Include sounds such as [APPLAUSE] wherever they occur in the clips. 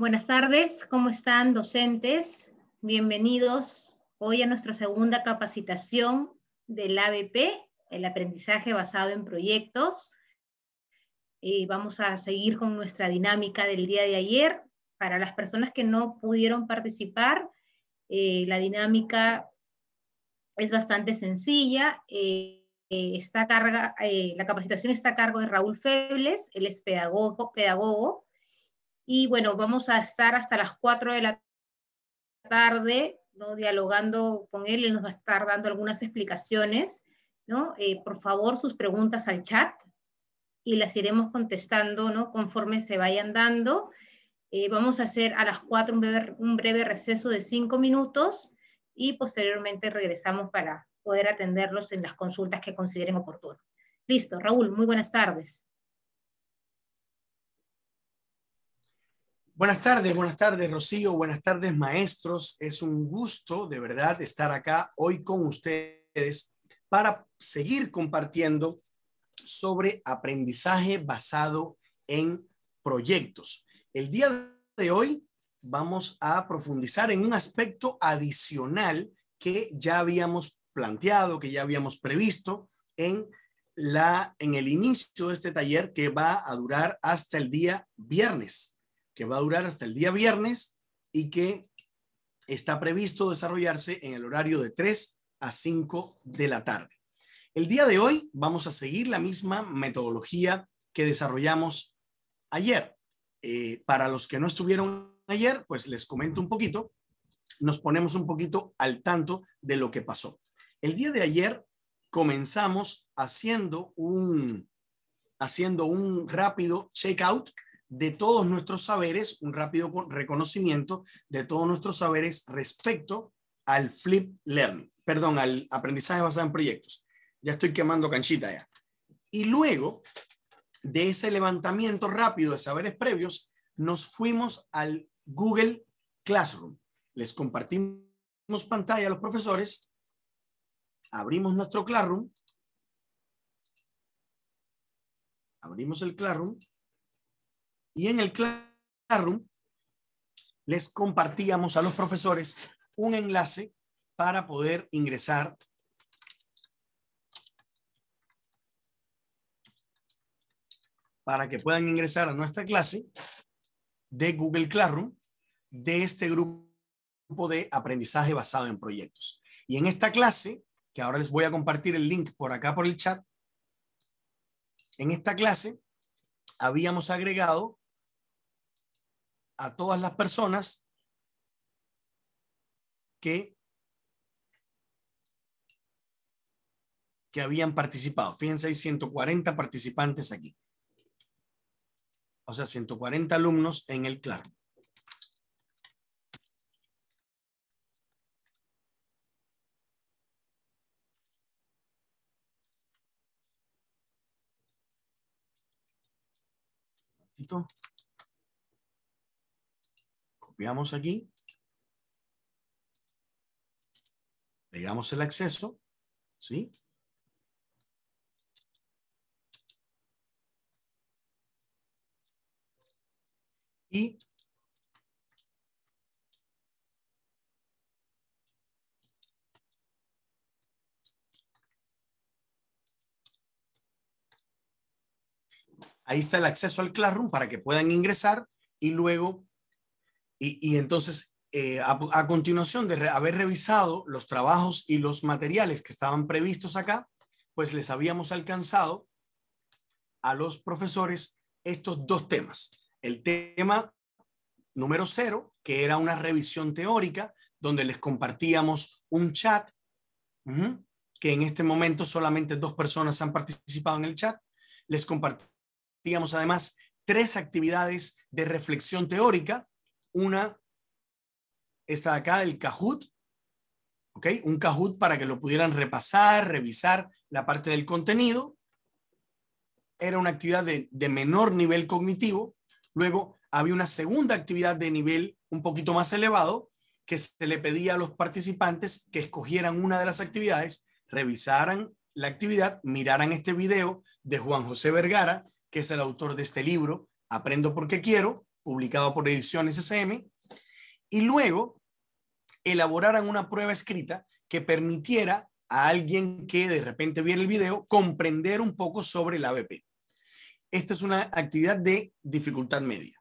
Buenas tardes, ¿cómo están docentes? Bienvenidos hoy a nuestra segunda capacitación del ABP, el aprendizaje basado en proyectos. Eh, vamos a seguir con nuestra dinámica del día de ayer. Para las personas que no pudieron participar, eh, la dinámica es bastante sencilla. Eh, la capacitación está a cargo de Raúl Febles, él es pedagogo y bueno, vamos a estar hasta las 4 de la tarde, ¿no? dialogando con él, y nos va a estar dando algunas explicaciones. ¿no? Eh, por favor, sus preguntas al chat y las iremos contestando ¿no? conforme se vayan dando. Eh, vamos a hacer a las 4 un breve, receso de 5 minutos y posteriormente regresamos para poder atenderlos en las consultas que consideren oportuno. Listo, Raúl, muy buenas tardes. Buenas tardes, buenas tardes Rocío, buenas tardes maestros. Es un gusto de verdad estar acá hoy con ustedes para seguir compartiendo sobre aprendizaje basado en proyectos. El día de hoy vamos a profundizar en un aspecto adicional que ya habíamos planteado, que ya habíamos previsto en, la, en el inicio de este taller que va a durar hasta el día viernes que va a durar hasta el día viernes y que está previsto desarrollarse en el horario de 3 a 5 de la tarde. El día de hoy vamos a seguir la misma metodología que desarrollamos ayer. Eh, para los que no estuvieron ayer, pues les comento un poquito, nos ponemos un poquito al tanto de lo que pasó. El día de ayer comenzamos haciendo un, haciendo un rápido checkout de todos nuestros saberes, un rápido reconocimiento de todos nuestros saberes respecto al flip learning, perdón, al aprendizaje basado en proyectos. Ya estoy quemando canchita ya. Y luego de ese levantamiento rápido de saberes previos, nos fuimos al Google Classroom. Les compartimos pantalla a los profesores, abrimos nuestro Classroom, abrimos el Classroom y en el Classroom les compartíamos a los profesores un enlace para poder ingresar para que puedan ingresar a nuestra clase de Google Classroom de este grupo de aprendizaje basado en proyectos. Y en esta clase, que ahora les voy a compartir el link por acá por el chat, en esta clase habíamos agregado a todas las personas que, que habían participado. Fíjense, hay 140 participantes aquí. O sea, 140 alumnos en el claro. Veamos aquí. Pegamos el acceso. ¿Sí? Y ahí está el acceso al Classroom para que puedan ingresar y luego y, entonces, eh, a, continuación de haber revisado los trabajos y los materiales que estaban previstos acá, pues les habíamos alcanzado a los profesores estos dos temas. El tema número cero, que era una revisión teórica, donde les compartíamos un chat, que en este momento solamente dos personas han participado en el chat. Les compartíamos además tres actividades de reflexión teórica una, esta de acá, el Kahoot, ¿ok? Un Kahoot para que lo pudieran repasar, revisar la parte del contenido. Era una actividad de, de menor nivel cognitivo. Luego había una segunda actividad de nivel un poquito más elevado que se le pedía a los participantes que escogieran una de las actividades, revisaran la actividad, miraran este video de Juan José Vergara, que es el autor de este libro, Aprendo porque quiero, publicado por Ediciones SM, y luego elaboraran una prueba escrita que permitiera a alguien que de repente viera el video comprender un poco sobre el ABP. Esta es una actividad de dificultad media.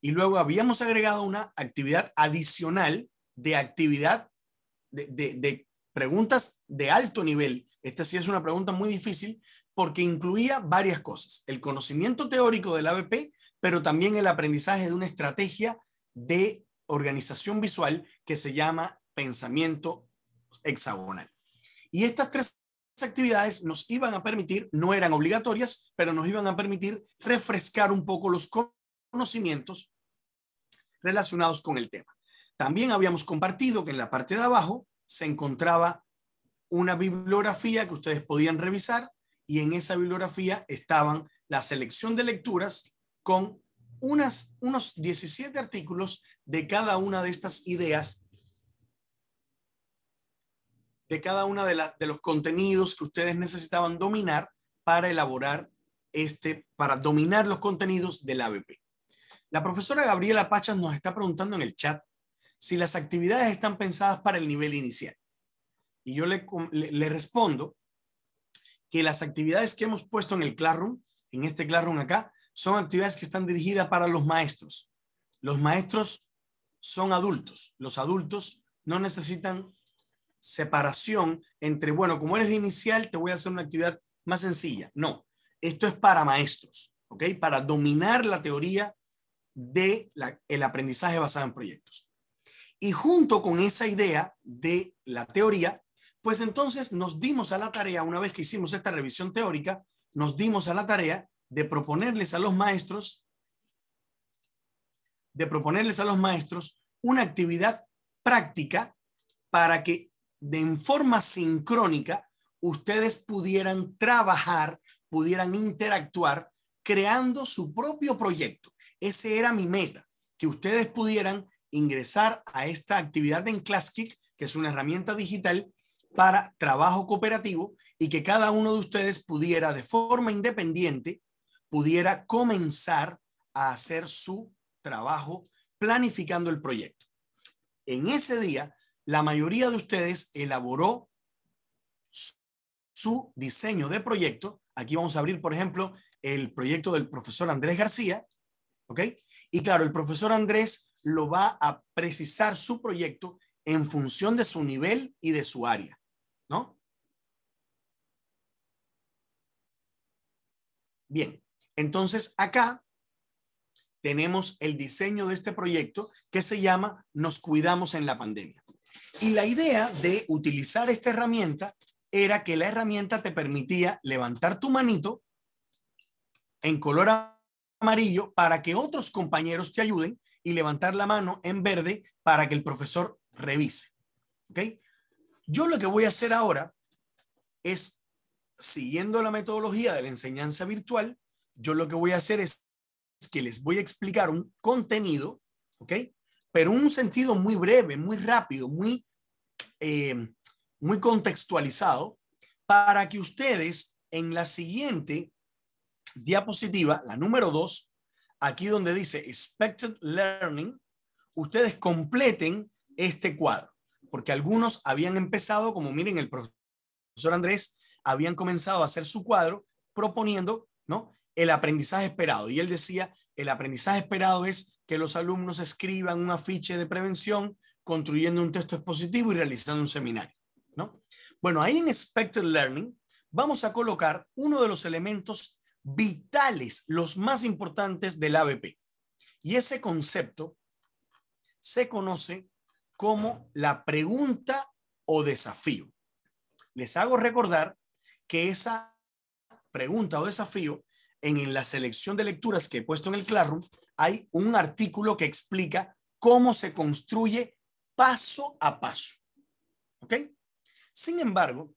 Y luego habíamos agregado una actividad adicional de actividad de, de preguntas de alto nivel. Esta sí es una pregunta muy difícil porque incluía varias cosas. El conocimiento teórico del ABP, pero también el aprendizaje de una estrategia de organización visual que se llama pensamiento hexagonal. Y estas tres actividades nos iban a permitir, no eran obligatorias, pero nos iban a permitir refrescar un poco los conocimientos relacionados con el tema. También habíamos compartido que en la parte de abajo se encontraba una bibliografía que ustedes podían revisar y en esa bibliografía estaban la selección de lecturas con unos 17 artículos de cada una de estas ideas, de cada una de, los contenidos que ustedes necesitaban dominar para elaborar este, para dominar los contenidos del ABP. La profesora Gabriela Pachas nos está preguntando en el chat si las actividades están pensadas para el nivel inicial. Y yo le, le respondo que las actividades que hemos puesto en el Classroom, en este Classroom acá, son actividades que están dirigidas para los maestros. Los maestros son adultos. Los adultos no necesitan separación entre, bueno, como eres de inicial, te voy a hacer una actividad más sencilla. No, esto es para maestros, ¿ok? Para dominar la teoría del el aprendizaje basado en proyectos. Y junto con esa idea de la teoría, pues entonces nos dimos a la tarea, una vez que hicimos esta revisión teórica, nos dimos a la tarea de proponerles a los maestros, de proponerles a los maestros una actividad práctica para que de en forma sincrónica ustedes pudieran trabajar, pudieran interactuar creando su propio proyecto. Ese era mi meta, que ustedes pudieran ingresar a esta actividad en Classkick, que es una herramienta digital para trabajo cooperativo y que cada uno de ustedes pudiera de forma independiente pudiera comenzar a hacer su trabajo planificando el proyecto. En ese día, la mayoría de ustedes elaboró su diseño de proyecto. Aquí vamos a abrir, por ejemplo, el proyecto del profesor Andrés García, ¿ok? Y claro, el profesor Andrés lo va a precisar su proyecto en función de su nivel y de su área, ¿no? Bien, entonces, acá tenemos el diseño de este proyecto que se llama Nos cuidamos en la pandemia. Y la idea de utilizar esta herramienta era que la herramienta te permitía levantar tu manito en color amarillo para que otros compañeros te ayuden y levantar la mano en verde para que el profesor revise. ¿Ok? Yo lo que voy a hacer ahora es, siguiendo la metodología de la enseñanza virtual, yo lo que voy a hacer es, que les voy a explicar un contenido, ¿ok? Pero un sentido muy breve, muy rápido, muy, eh, muy contextualizado, para que ustedes en la siguiente diapositiva, la número dos, aquí donde dice Expected Learning, ustedes completen este cuadro, porque algunos habían empezado, como miren, el profesor Andrés, habían comenzado a hacer su cuadro proponiendo, ¿no? el aprendizaje esperado. Y él decía, el aprendizaje esperado es que los alumnos escriban un afiche de prevención construyendo un texto expositivo y realizando un seminario. ¿no? Bueno, ahí en Expected Learning vamos a colocar uno de los elementos vitales, los más importantes del ABP. Y ese concepto se conoce como la pregunta o desafío. Les hago recordar que esa pregunta o desafío en, la selección de lecturas que he puesto en el Classroom, hay un artículo que explica cómo se construye paso a paso. ¿Ok? Sin embargo,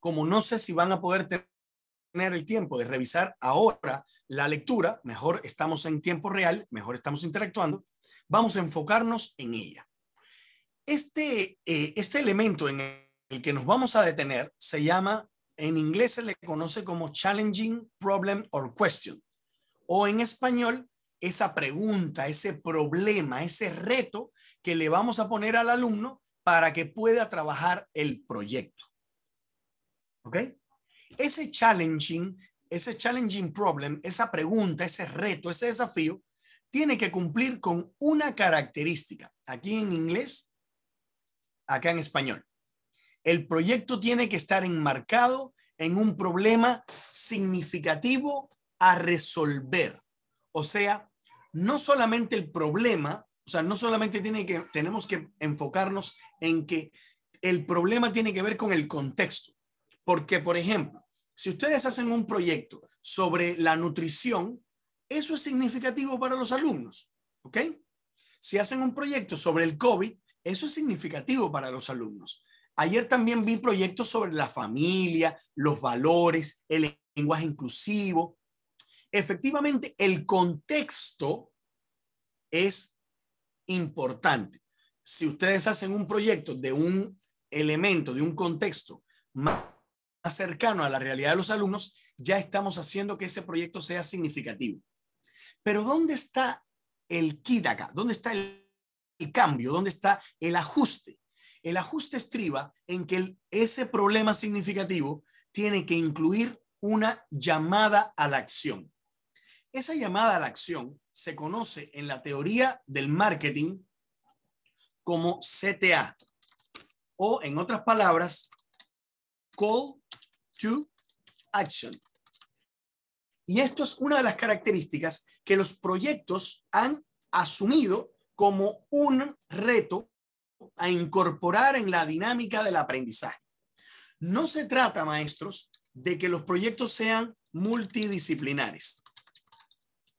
como no sé si van a poder tener el tiempo de revisar ahora la lectura, mejor estamos en tiempo real, mejor estamos interactuando, vamos a enfocarnos en ella. Este, eh, este elemento en el que nos vamos a detener se llama en inglés se le conoce como challenging problem or question. O en español, esa pregunta, ese problema, ese reto que le vamos a poner al alumno para que pueda trabajar el proyecto. ¿Ok? Ese challenging, ese challenging problem, esa pregunta, ese reto, ese desafío, tiene que cumplir con una característica. Aquí en inglés, acá en español. El proyecto tiene que estar enmarcado en un problema significativo a resolver. O sea, no solamente el problema, o sea, no solamente tenemos que enfocarnos en que el problema tiene que ver con el contexto. Porque, por ejemplo, si ustedes hacen un proyecto sobre la nutrición, eso es significativo para los alumnos, ¿ok? Si hacen un proyecto sobre el COVID, eso es significativo para los alumnos. Ayer también vi proyectos sobre la familia, los valores, el lenguaje inclusivo. Efectivamente, el contexto es importante. Si ustedes hacen un proyecto de un elemento, de un contexto más cercano a la realidad de los alumnos, ya estamos haciendo que ese proyecto sea significativo. Pero ¿dónde está el kit acá? ¿Dónde está el, el cambio? ¿Dónde está el ajuste? El ajuste estriba en que ese problema significativo tiene que incluir una llamada a la acción. Esa llamada a la acción se conoce en la teoría del marketing como CTA o en otras palabras, call to action. Y esto es una de las características que los proyectos han asumido como un reto a incorporar en la dinámica del aprendizaje. No se trata, maestros, de que los proyectos sean multidisciplinares.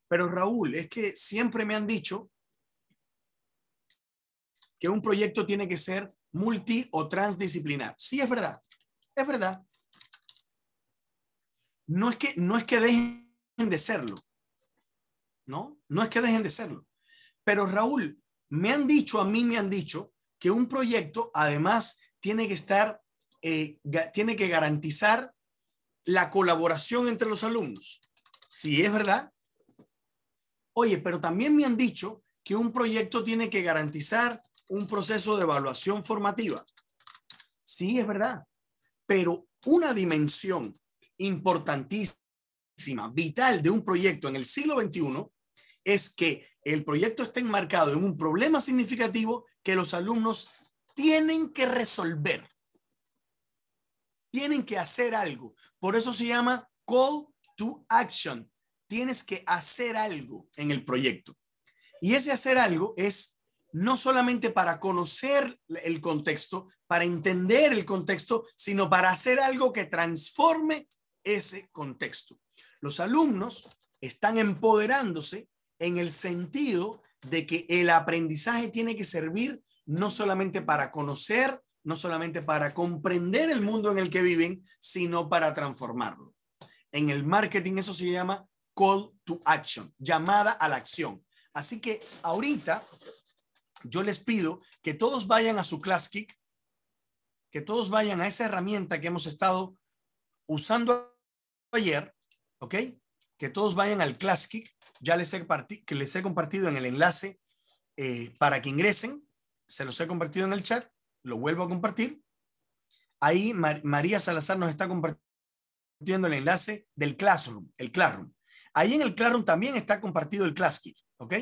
Pero Raúl, es que siempre me han dicho que un proyecto tiene que ser multi o transdisciplinar. Sí, es verdad, es verdad. No es que, no es que dejen de serlo, ¿no? No es que dejen de serlo. Pero Raúl, me han dicho, a mí me han dicho, que un proyecto además tiene que estar, eh, tiene que garantizar la colaboración entre los alumnos. Sí, es verdad. Oye, pero también me han dicho que un proyecto tiene que garantizar un proceso de evaluación formativa. Sí, es verdad. Pero una dimensión importantísima, vital de un proyecto en el siglo XXI es que el proyecto esté enmarcado en un problema significativo que los alumnos tienen que resolver. Tienen que hacer algo. Por eso se llama call to action. Tienes que hacer algo en el proyecto. Y ese hacer algo es no solamente para conocer el contexto, para entender el contexto, sino para hacer algo que transforme ese contexto. Los alumnos están empoderándose en el sentido de que el aprendizaje tiene que servir no solamente para conocer, no solamente para comprender el mundo en el que viven, sino para transformarlo. En el marketing eso se llama call to action, llamada a la acción. Así que ahorita yo les pido que todos vayan a su ClassKick, que todos vayan a esa herramienta que hemos estado usando ayer, ¿ok? Que todos vayan al ClassKick ya les he, que les he compartido en el enlace eh, para que ingresen. Se los he compartido en el chat. Lo vuelvo a compartir. Ahí María Salazar nos está compartiendo el enlace del Classroom, el Classroom. Ahí en el Classroom también está compartido el ClassKit, ¿ok?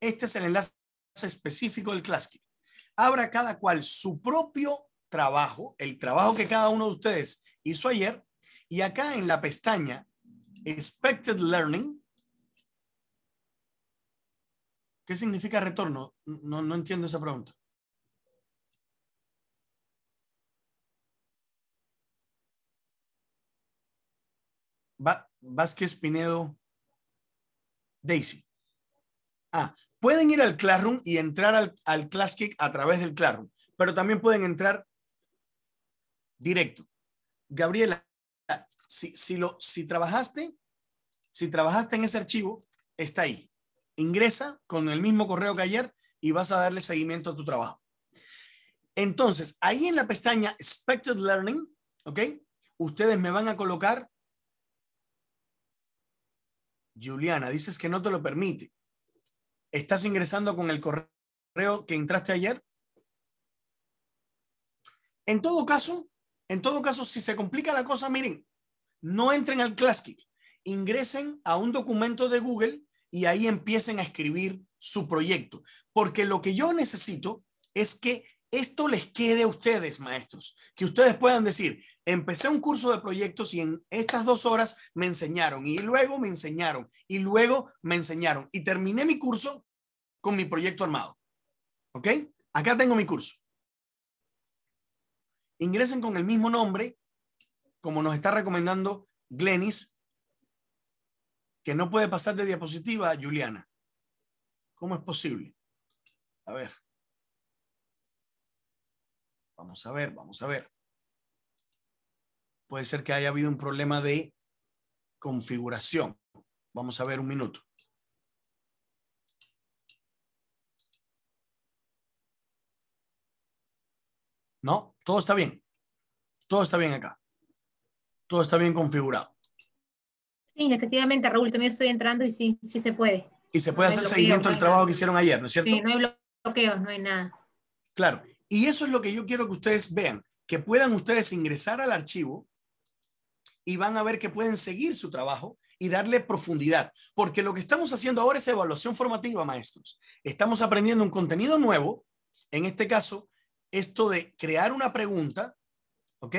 Este es el enlace específico del ClassKit. Abra cada cual su propio trabajo, el trabajo que cada uno de ustedes hizo ayer, y acá en la pestaña Expected Learning, ¿Qué significa retorno? No, no entiendo esa pregunta. Vázquez Pinedo, Daisy. Ah, pueden ir al Classroom y entrar al, al a través del Classroom, pero también pueden entrar directo. Gabriela, si, lo, si trabajaste, si trabajaste en ese archivo, está ahí. Ingresa con el mismo correo que ayer y vas a darle seguimiento a tu trabajo. Entonces, ahí en la pestaña Expected Learning, ¿ok? Ustedes me van a colocar, Juliana, dices que no te lo permite. ¿Estás ingresando con el correo que entraste ayer? En todo caso, en todo caso, si se complica la cosa, miren, no entren al ClassKick. ingresen a un documento de Google y ahí empiecen a escribir su proyecto. Porque lo que yo necesito es que esto les quede a ustedes, maestros, que ustedes puedan decir, empecé un curso de proyectos y en estas dos horas me enseñaron y luego me enseñaron y luego me enseñaron y terminé mi curso con mi proyecto armado. ¿Ok? Acá tengo mi curso. Ingresen con el mismo nombre, como nos está recomendando Glenis, que no puede pasar de diapositiva, Juliana. ¿Cómo es posible? A ver. Vamos a ver, vamos a ver. Puede ser que haya habido un problema de configuración. Vamos a ver un minuto. No, todo está bien. Todo está bien acá. Todo está bien configurado. Sí, efectivamente, Raúl, también estoy entrando y sí, sí se puede. Y se puede hacer seguimiento del trabajo que hicieron ayer, ¿no es cierto? Sí, no hay bloqueos, no hay nada. Claro, y eso es lo que yo quiero que ustedes vean, que puedan ustedes ingresar al archivo y van a ver que pueden seguir su trabajo y darle profundidad, porque lo que estamos haciendo ahora es evaluación formativa, maestros. Estamos aprendiendo un contenido nuevo, en este caso, esto de crear una pregunta, ¿ok?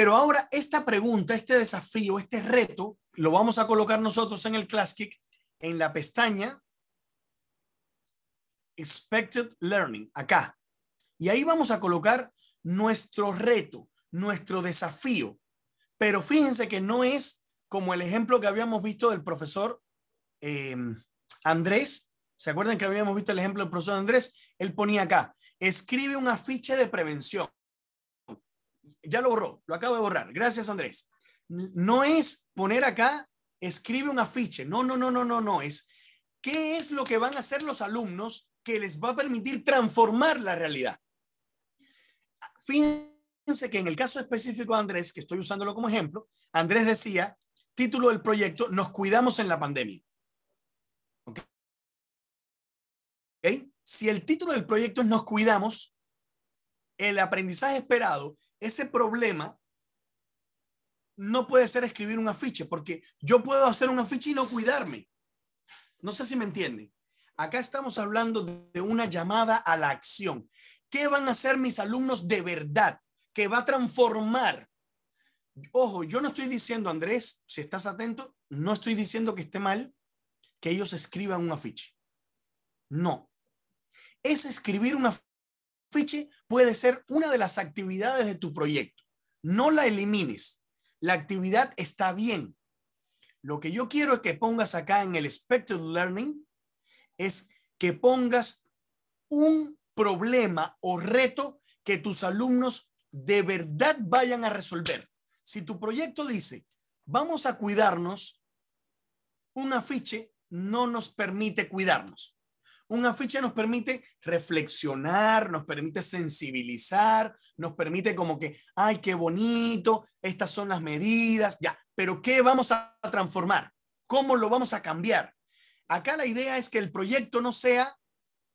Pero ahora esta pregunta, este desafío, este reto, lo vamos a colocar nosotros en el Classic en la pestaña Expected Learning, acá. Y ahí vamos a colocar nuestro reto, nuestro desafío. Pero fíjense que no es como el ejemplo que habíamos visto del profesor em, Andrés. ¿Se acuerdan que habíamos visto el ejemplo del profesor Andrés? Él ponía acá, escribe un afiche de prevención ya lo borró, lo acabo de borrar. Gracias, Andrés. No es poner acá, escribe un afiche. No, no, no, no, no, no. Es qué es lo que van a hacer los alumnos que les va a permitir transformar la realidad. Fíjense que en el caso específico de Andrés, que estoy usándolo como ejemplo, Andrés decía, título del proyecto, nos cuidamos en la pandemia. ¿Okay? Si el título del proyecto es nos cuidamos, el aprendizaje esperado, ese problema no puede ser escribir un afiche, porque yo puedo hacer un afiche y no cuidarme. No sé si me entienden. Acá estamos hablando de una llamada a la acción. ¿Qué van a hacer mis alumnos de verdad? ¿Qué va a transformar. Ojo, yo no estoy diciendo, Andrés, si estás atento, no estoy diciendo que esté mal que ellos escriban un afiche. No. Es escribir un afiche Fiche puede ser una de las actividades de tu proyecto. No la elimines. La actividad está bien. Lo que yo quiero es que pongas acá en el spectrum Learning es que pongas un problema o reto que tus alumnos de verdad vayan a resolver. Si tu proyecto dice, vamos a cuidarnos, un afiche no nos permite cuidarnos. Un afiche nos permite reflexionar, nos permite sensibilizar, nos permite como que, ay, qué bonito, estas son las medidas, ya, pero ¿qué vamos a transformar? ¿Cómo lo vamos a cambiar? Acá la idea es que el proyecto no sea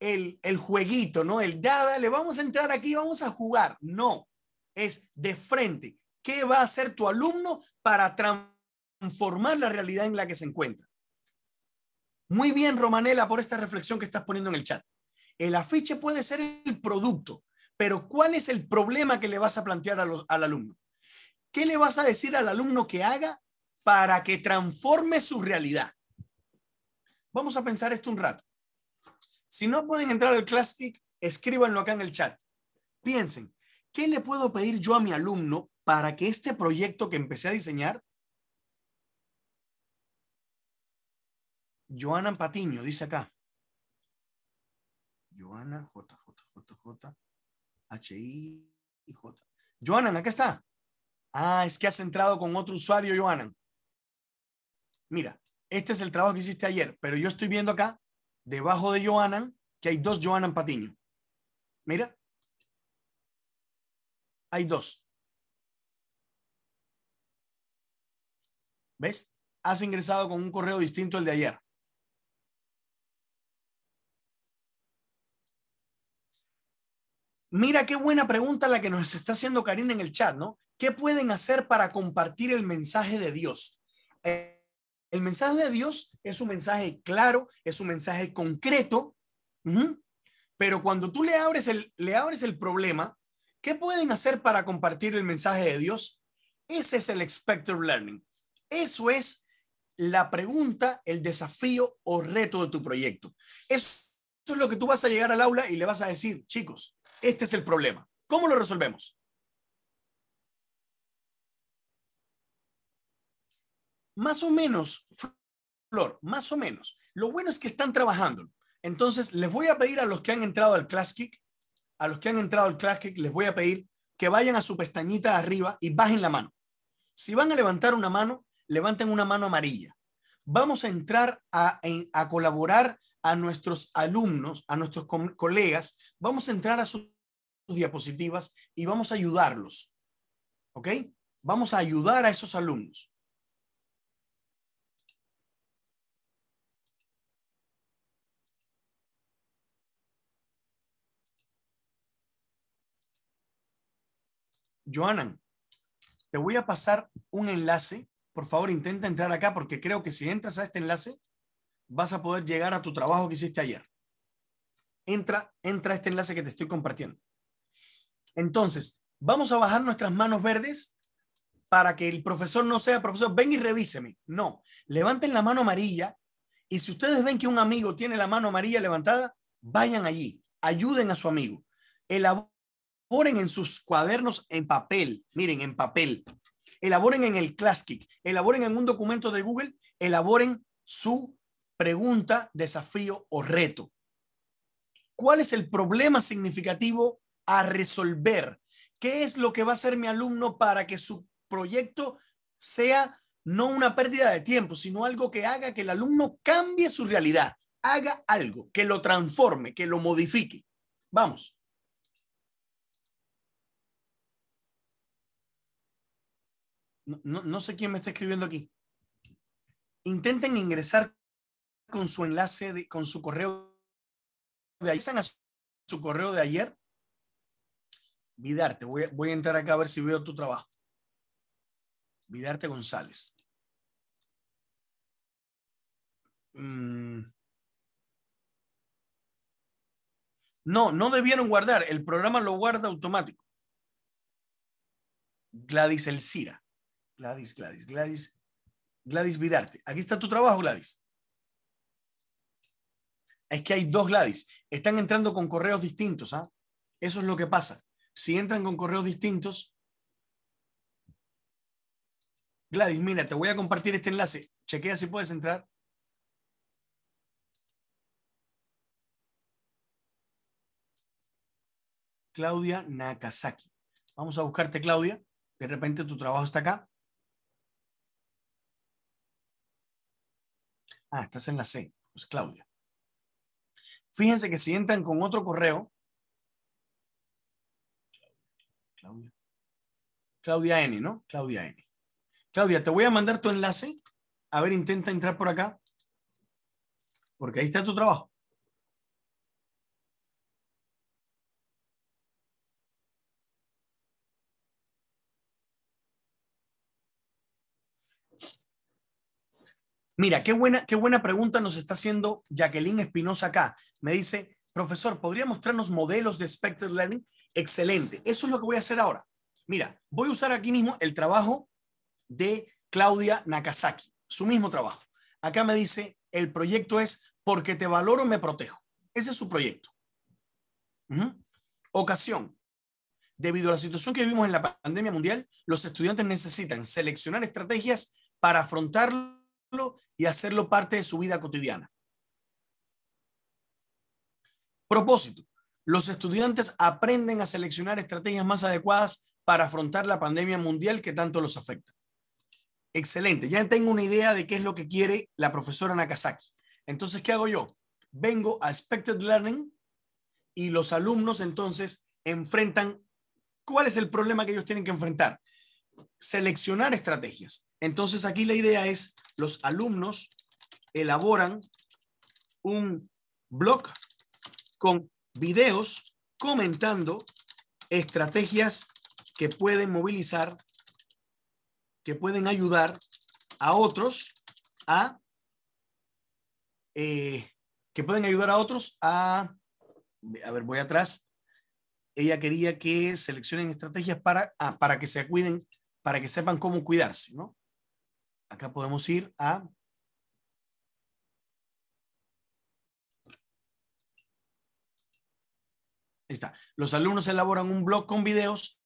el, el jueguito, ¿no? El, dada, dale, vamos a entrar aquí, vamos a jugar. No, es de frente. ¿Qué va a hacer tu alumno para transformar la realidad en la que se encuentra? Muy bien, Romanela, por esta reflexión que estás poniendo en el chat. El afiche puede ser el producto, pero ¿cuál es el problema que le vas a plantear al alumno? ¿Qué le vas a decir al alumno que haga para que transforme su realidad? Vamos a pensar esto un rato. Si no pueden entrar al Classic, escríbanlo acá en el chat. Piensen, ¿qué le puedo pedir yo a mi alumno para que este proyecto que empecé a diseñar Joana Patiño dice acá. Joana, J, J, J, J, H, I, J. Joanan, acá está. Ah, es que has entrado con otro usuario, Joanan. Mira, este es el trabajo que hiciste ayer, pero yo estoy viendo acá, debajo de Joanan, que hay dos Joanan Patiño. Mira. Hay dos. ¿Ves? Has ingresado con un correo distinto al de ayer. Mira qué buena pregunta la que nos está haciendo Karina en el chat, ¿no? ¿Qué pueden hacer para compartir el mensaje de Dios? Eh, el mensaje de Dios es un mensaje claro, es un mensaje concreto, pero cuando tú le abres el, le abres el problema, ¿qué pueden hacer para compartir el mensaje de Dios? Ese es el expected learning. Eso es la pregunta, el desafío o reto de tu proyecto. eso es lo que tú vas a llegar al aula y le vas a decir, chicos, este es el problema. ¿Cómo lo resolvemos? Más o menos, Flor, más o menos. Lo bueno es que están trabajando. Entonces, les voy a pedir a los que han entrado al Classkick, a los que han entrado al Classkick, les voy a pedir que vayan a su pestañita de arriba y bajen la mano. Si van a levantar una mano, levanten una mano amarilla. Vamos a entrar a, colaborar a nuestros alumnos, a nuestros colegas, vamos a entrar a su diapositivas y vamos a ayudarlos. ¿Ok? Vamos a ayudar a esos alumnos. Joana, te voy a pasar un enlace. Por favor, intenta entrar acá porque creo que si entras a este enlace vas a poder llegar a tu trabajo que hiciste ayer. Entra, entra a este enlace que te estoy compartiendo. Entonces, vamos a bajar nuestras manos verdes para que el profesor no sea profesor, ven y revíseme. No, levanten la mano amarilla y si ustedes ven que un amigo tiene la mano amarilla levantada, vayan allí, ayuden a su amigo. Elaboren en sus cuadernos en papel, miren, en papel. Elaboren en el Classic, elaboren en un documento de Google, elaboren su pregunta, desafío o reto. ¿Cuál es el problema significativo a resolver. ¿Qué es lo que va a hacer mi alumno para que su proyecto sea no una pérdida de tiempo, sino algo que haga que el alumno cambie su realidad, haga algo, que lo transforme, que lo modifique? Vamos. No, sé quién me está escribiendo aquí. Intenten ingresar con su enlace, con su correo. Revisan su correo de ayer Vidarte, voy, a entrar acá a ver si veo tu trabajo. Vidarte González. Mm. No, no debieron guardar. El programa lo guarda automático. Gladys Elcira. Gladys, Gladys, Gladys. Gladys Vidarte. Aquí está tu trabajo, Gladys. Es que hay dos Gladys. Están entrando con correos distintos. ¿ah? Eso es lo que pasa. Si entran con correos distintos, Gladys, mira, te voy a compartir este enlace. Chequea si puedes entrar. Claudia Nakazaki. Vamos a buscarte, Claudia. De repente tu trabajo está acá. Ah, estás en la C. Pues Claudia. Fíjense que si entran con otro correo, Claudia. Claudia N, ¿no? Claudia N. Claudia, te voy a mandar tu enlace. A ver, intenta entrar por acá. Porque ahí está tu trabajo. Mira, qué buena, qué buena pregunta nos está haciendo Jacqueline Espinosa acá. Me dice, profesor, ¿podría mostrarnos modelos de Spectre Learning? Excelente. Eso es lo que voy a hacer ahora. Mira, voy a usar aquí mismo el trabajo de Claudia Nakasaki, su mismo trabajo. Acá me dice, el proyecto es porque te valoro, me protejo. Ese es su proyecto. Ocasión. Debido a la situación que vivimos en la pandemia mundial, los estudiantes necesitan seleccionar estrategias para afrontarlo y hacerlo parte de su vida cotidiana. Propósito los estudiantes aprenden a seleccionar estrategias más adecuadas para afrontar la pandemia mundial que tanto los afecta. Excelente, ya tengo una idea de qué es lo que quiere la profesora Nakazaki. Entonces, ¿qué hago yo? Vengo a Expected Learning y los alumnos entonces enfrentan cuál es el problema que ellos tienen que enfrentar. Seleccionar estrategias. Entonces, aquí la idea es, los alumnos elaboran un blog con videos comentando estrategias que pueden movilizar, que pueden ayudar a otros a, eh, que pueden ayudar a otros a, a ver, voy atrás. Ella quería que seleccionen estrategias para, ah, para que se cuiden, para que sepan cómo cuidarse, ¿no? Acá podemos ir a está. Los alumnos elaboran un blog con videos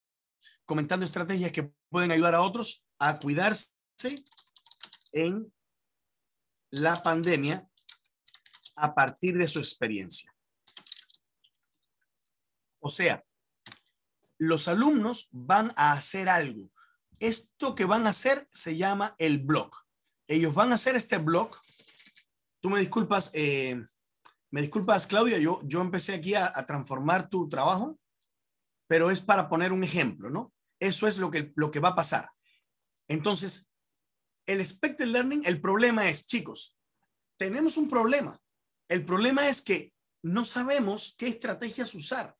comentando estrategias que pueden ayudar a otros a cuidarse en la pandemia a partir de su experiencia. O sea, los alumnos van a hacer algo. Esto que van a hacer se llama el blog. Ellos van a hacer este blog. Tú me disculpas, eh, me disculpas, Claudia, yo, yo empecé aquí a, transformar tu trabajo, pero es para poner un ejemplo, ¿no? Eso es lo que, lo que va a pasar. Entonces, el expected learning, el problema es, chicos, tenemos un problema. El problema es que no sabemos qué estrategias usar.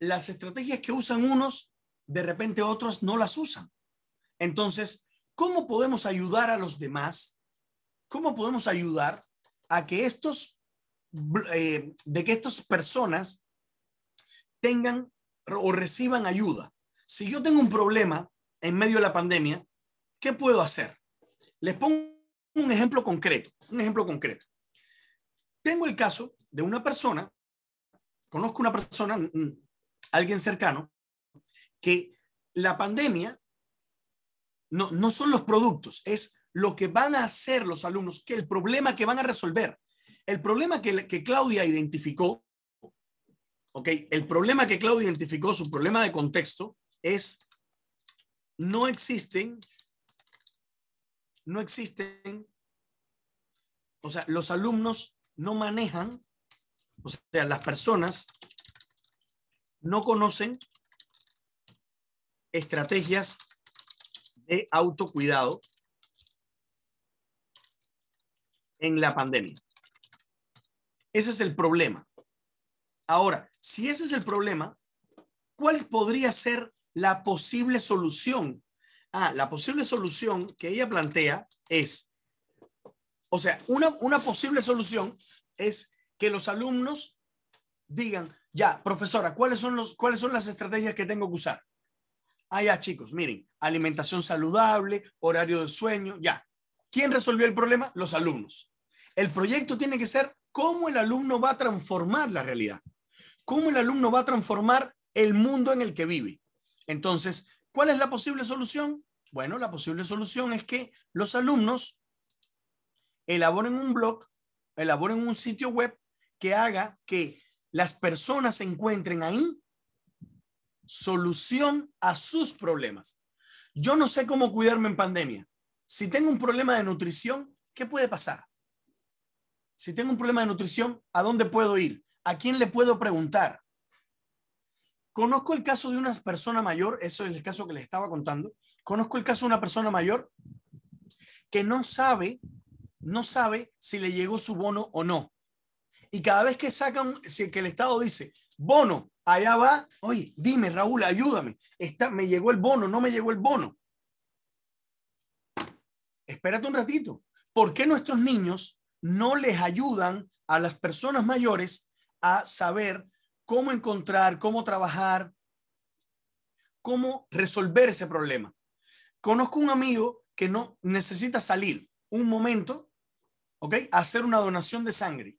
Las estrategias que usan unos, de repente otros no las usan. Entonces, ¿cómo podemos ayudar a los demás? ¿Cómo podemos ayudar a que estos eh, de que estas personas tengan o reciban ayuda. Si yo tengo un problema en medio de la pandemia, ¿qué puedo hacer? Les pongo un ejemplo concreto, un ejemplo concreto. Tengo el caso de una persona, conozco una persona, mm, mm, alguien cercano, que la pandemia no, no son los productos, es lo que van a hacer los alumnos, que el problema que van a resolver. El problema que, Claudia identificó, ok, el problema que Claudia identificó, su problema de contexto, es no existen, no existen, o sea, los alumnos no manejan, o sea, las personas no conocen estrategias de autocuidado en la pandemia. Ese es el problema. Ahora, si ese es el problema, ¿cuál podría ser la posible solución? Ah, la posible solución que ella plantea es, o sea, una, posible solución es que los alumnos digan, ya, profesora, ¿cuáles son, los, ¿cuáles son las estrategias que tengo que usar? Ah, ya, chicos, miren, alimentación saludable, horario de sueño, ya. ¿Quién resolvió el problema? Los alumnos. El proyecto tiene que ser cómo el alumno va a transformar la realidad, cómo el alumno va a transformar el mundo en el que vive. Entonces, ¿cuál es la posible solución? Bueno, la posible solución es que los alumnos elaboren un blog, elaboren un sitio web que haga que las personas encuentren ahí solución a sus problemas. Yo no sé cómo cuidarme en pandemia. Si tengo un problema de nutrición, ¿qué puede pasar? Si tengo un problema de nutrición, ¿a dónde puedo ir? ¿A quién le puedo preguntar? Conozco el caso de una persona mayor, eso es el caso que les estaba contando. Conozco el caso de una persona mayor que no sabe, no sabe si le llegó su bono o no. Y cada vez que sacan, que el Estado dice, bono, allá va, oye, dime Raúl, ayúdame, Está, me llegó el bono, no me llegó el bono. Espérate un ratito. ¿Por qué nuestros niños no les ayudan a las personas mayores a saber cómo encontrar, cómo trabajar, cómo resolver ese problema. Conozco un amigo que no necesita salir un momento, ¿ok? hacer una donación de sangre.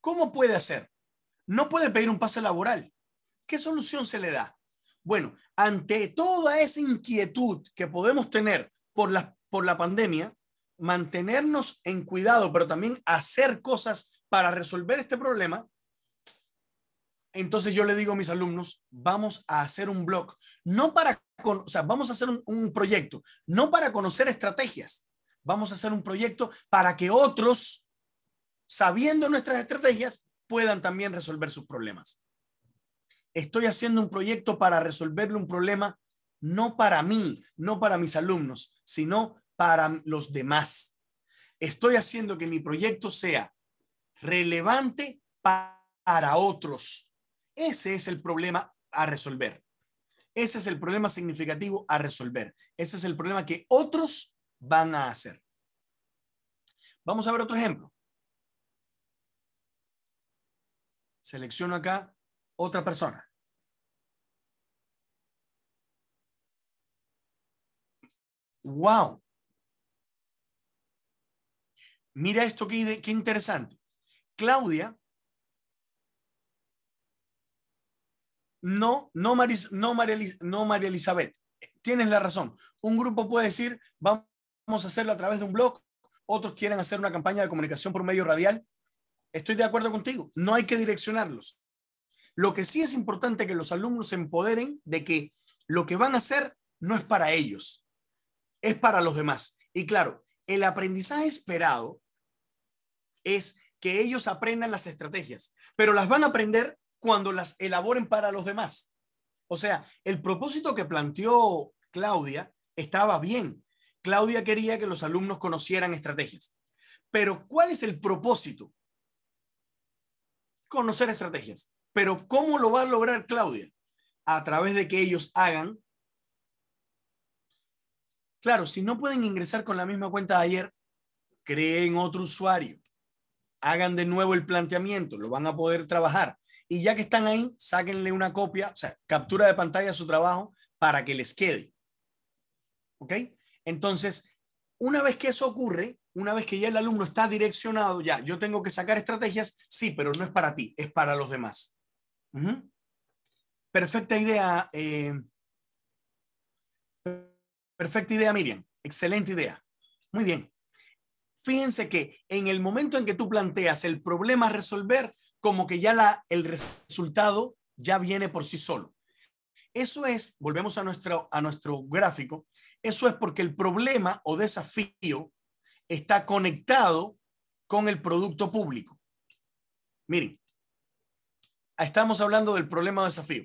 ¿Cómo puede hacer? No puede pedir un pase laboral. ¿Qué solución se le da? Bueno, ante toda esa inquietud que podemos tener por la, por la pandemia, mantenernos en cuidado, pero también hacer cosas para resolver este problema, entonces yo le digo a mis alumnos, vamos a hacer un blog, no para, o sea, vamos a hacer un, proyecto, no para conocer estrategias, vamos a hacer un proyecto para que otros, sabiendo nuestras estrategias, puedan también resolver sus problemas. Estoy haciendo un proyecto para resolverle un problema no para mí, no para mis alumnos, sino para los demás. Estoy haciendo que mi proyecto sea relevante para otros. Ese es el problema a resolver. Ese es el problema significativo a resolver. Ese es el problema que otros van a hacer. Vamos a ver otro ejemplo. Selecciono acá otra persona. Wow, Mira esto qué, interesante. Claudia No, no, Maris, no, María, no María Elizabeth. Tienes la razón. Un grupo puede decir, vamos a hacerlo a través de un blog. Otros quieren hacer una campaña de comunicación por medio radial. Estoy de acuerdo contigo. No hay que direccionarlos. Lo que sí es importante que los alumnos se empoderen de que lo que van a hacer no es para ellos, es para los demás. Y claro, el aprendizaje esperado es que ellos aprendan las estrategias, pero las van a aprender cuando las elaboren para los demás. O sea, el propósito que planteó Claudia estaba bien. Claudia quería que los alumnos conocieran estrategias. Pero ¿cuál es el propósito? Conocer estrategias. Pero ¿cómo lo va a lograr Claudia? A través de que ellos hagan Claro, si no pueden ingresar con la misma cuenta de ayer, creen otro usuario. Hagan de nuevo el planteamiento, lo van a poder trabajar. Y ya que están ahí, sáquenle una copia, o sea, captura de pantalla su trabajo para que les quede. ¿Ok? Entonces, una vez que eso ocurre, una vez que ya el alumno está direccionado, ya, yo tengo que sacar estrategias, sí, pero no es para ti, es para los demás. Perfecta idea, eh, Perfecta idea, Miriam. Excelente idea. Muy bien. Fíjense que en el momento en que tú planteas el problema a resolver, como que ya la, el resultado ya viene por sí solo. Eso es, volvemos a nuestro, a nuestro gráfico, eso es porque el problema o desafío está conectado con el producto público. Miren, estamos hablando del problema o desafío.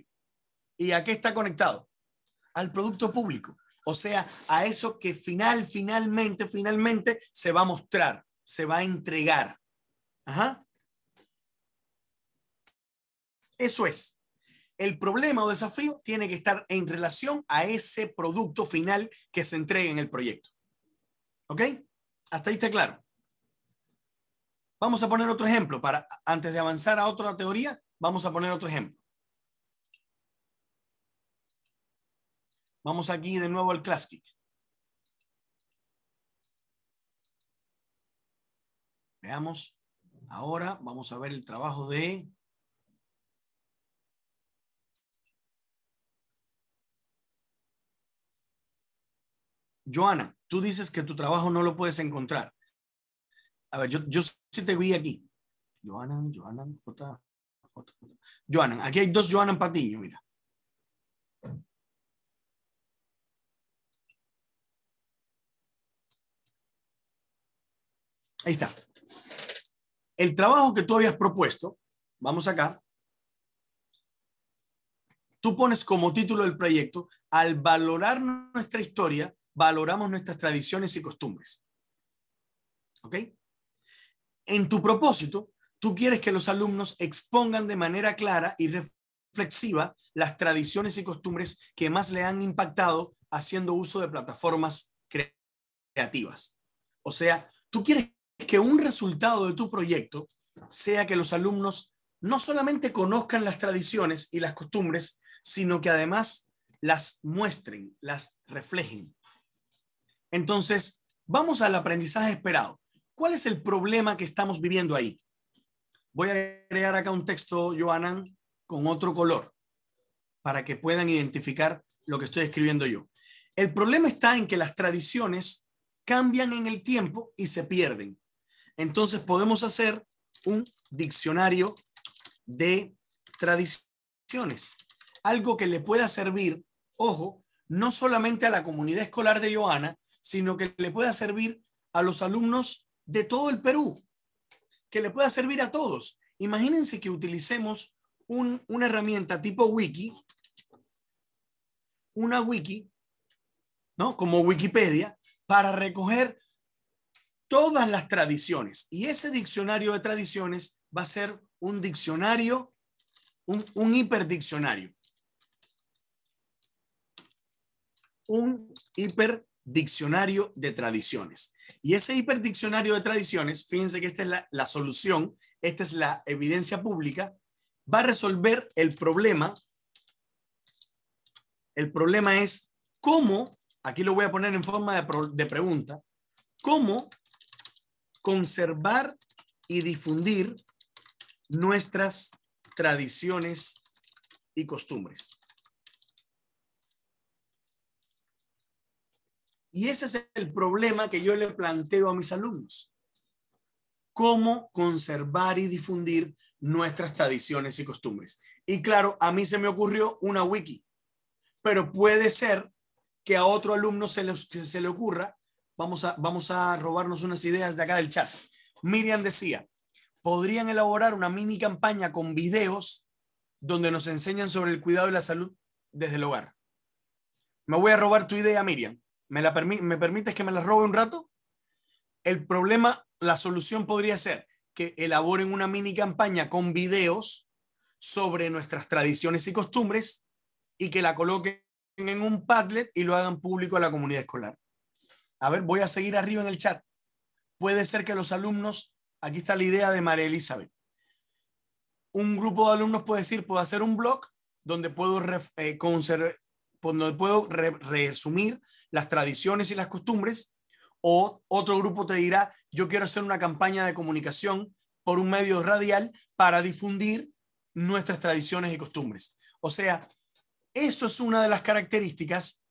¿Y a qué está conectado? Al producto público o sea, a eso que final, finalmente, finalmente se va a mostrar, se va a entregar. Eso es. El problema o desafío tiene que estar en relación a ese producto final que se entrega en el proyecto. ¿Ok? Hasta ahí está claro. Vamos a poner otro ejemplo. Para, antes de avanzar a otra teoría, vamos a poner otro ejemplo. Vamos aquí de nuevo al Classic. Veamos. Ahora vamos a ver el trabajo de Joana, tú dices que tu trabajo no lo puedes encontrar. A ver, yo, sí te vi aquí. Joana, Joana, J, J, Joana, aquí hay dos Joana Patiño, mira. Ahí está. El trabajo que tú habías propuesto, vamos acá, tú pones como título del proyecto, al valorar nuestra historia, valoramos nuestras tradiciones y costumbres. ¿Ok? En tu propósito, tú quieres que los alumnos expongan de manera clara y reflexiva las tradiciones y costumbres que más le han impactado haciendo uso de plataformas creativas. O sea, tú quieres que un resultado de tu proyecto sea que los alumnos no solamente conozcan las tradiciones y las costumbres, sino que además las muestren, las reflejen. Entonces, vamos al aprendizaje esperado. ¿Cuál es el problema que estamos viviendo ahí? Voy a crear acá un texto, Joanan, con otro color, para que puedan identificar lo que estoy escribiendo yo. El problema está en que las tradiciones cambian en el tiempo y se pierden. Entonces podemos hacer un diccionario de tradiciones, algo que le pueda servir, ojo, no solamente a la comunidad escolar de Joana, sino que le pueda servir a los alumnos de todo el Perú, que le pueda servir a todos. Imagínense que utilicemos una herramienta tipo wiki, una wiki, ¿no? Como Wikipedia, para recoger todas las tradiciones. Y ese diccionario de tradiciones va a ser un diccionario, un, hiperdiccionario. Un hiperdiccionario de tradiciones. Y ese hiperdiccionario de tradiciones, fíjense que esta es la, solución, esta es la evidencia pública, va a resolver el problema. El problema es cómo, aquí lo voy a poner en forma de, de pregunta, cómo conservar y difundir nuestras tradiciones y costumbres. Y ese es el problema que yo le planteo a mis alumnos. Cómo conservar y difundir nuestras tradiciones y costumbres. Y claro, a mí se me ocurrió una wiki, pero puede ser que a otro alumno se le, ocurra vamos a, vamos a robarnos unas ideas de acá del chat. Miriam decía, podrían elaborar una mini campaña con videos donde nos enseñan sobre el cuidado y la salud desde el hogar. Me voy a robar tu idea, Miriam. ¿Me, la ¿Me permites que me la robe un rato? El problema, la solución podría ser que elaboren una mini campaña con videos sobre nuestras tradiciones y costumbres y que la coloquen en un Padlet y lo hagan público a la comunidad escolar. A ver, voy a seguir arriba en el chat. Puede ser que los alumnos, aquí está la idea de María Elizabeth. Un grupo de alumnos puede decir, puedo hacer un blog donde puedo, eh, pues, puedo resumir las tradiciones y las costumbres, o otro grupo te dirá, yo quiero hacer una campaña de comunicación por un medio radial para difundir nuestras tradiciones y costumbres. O sea, esto es una de las características.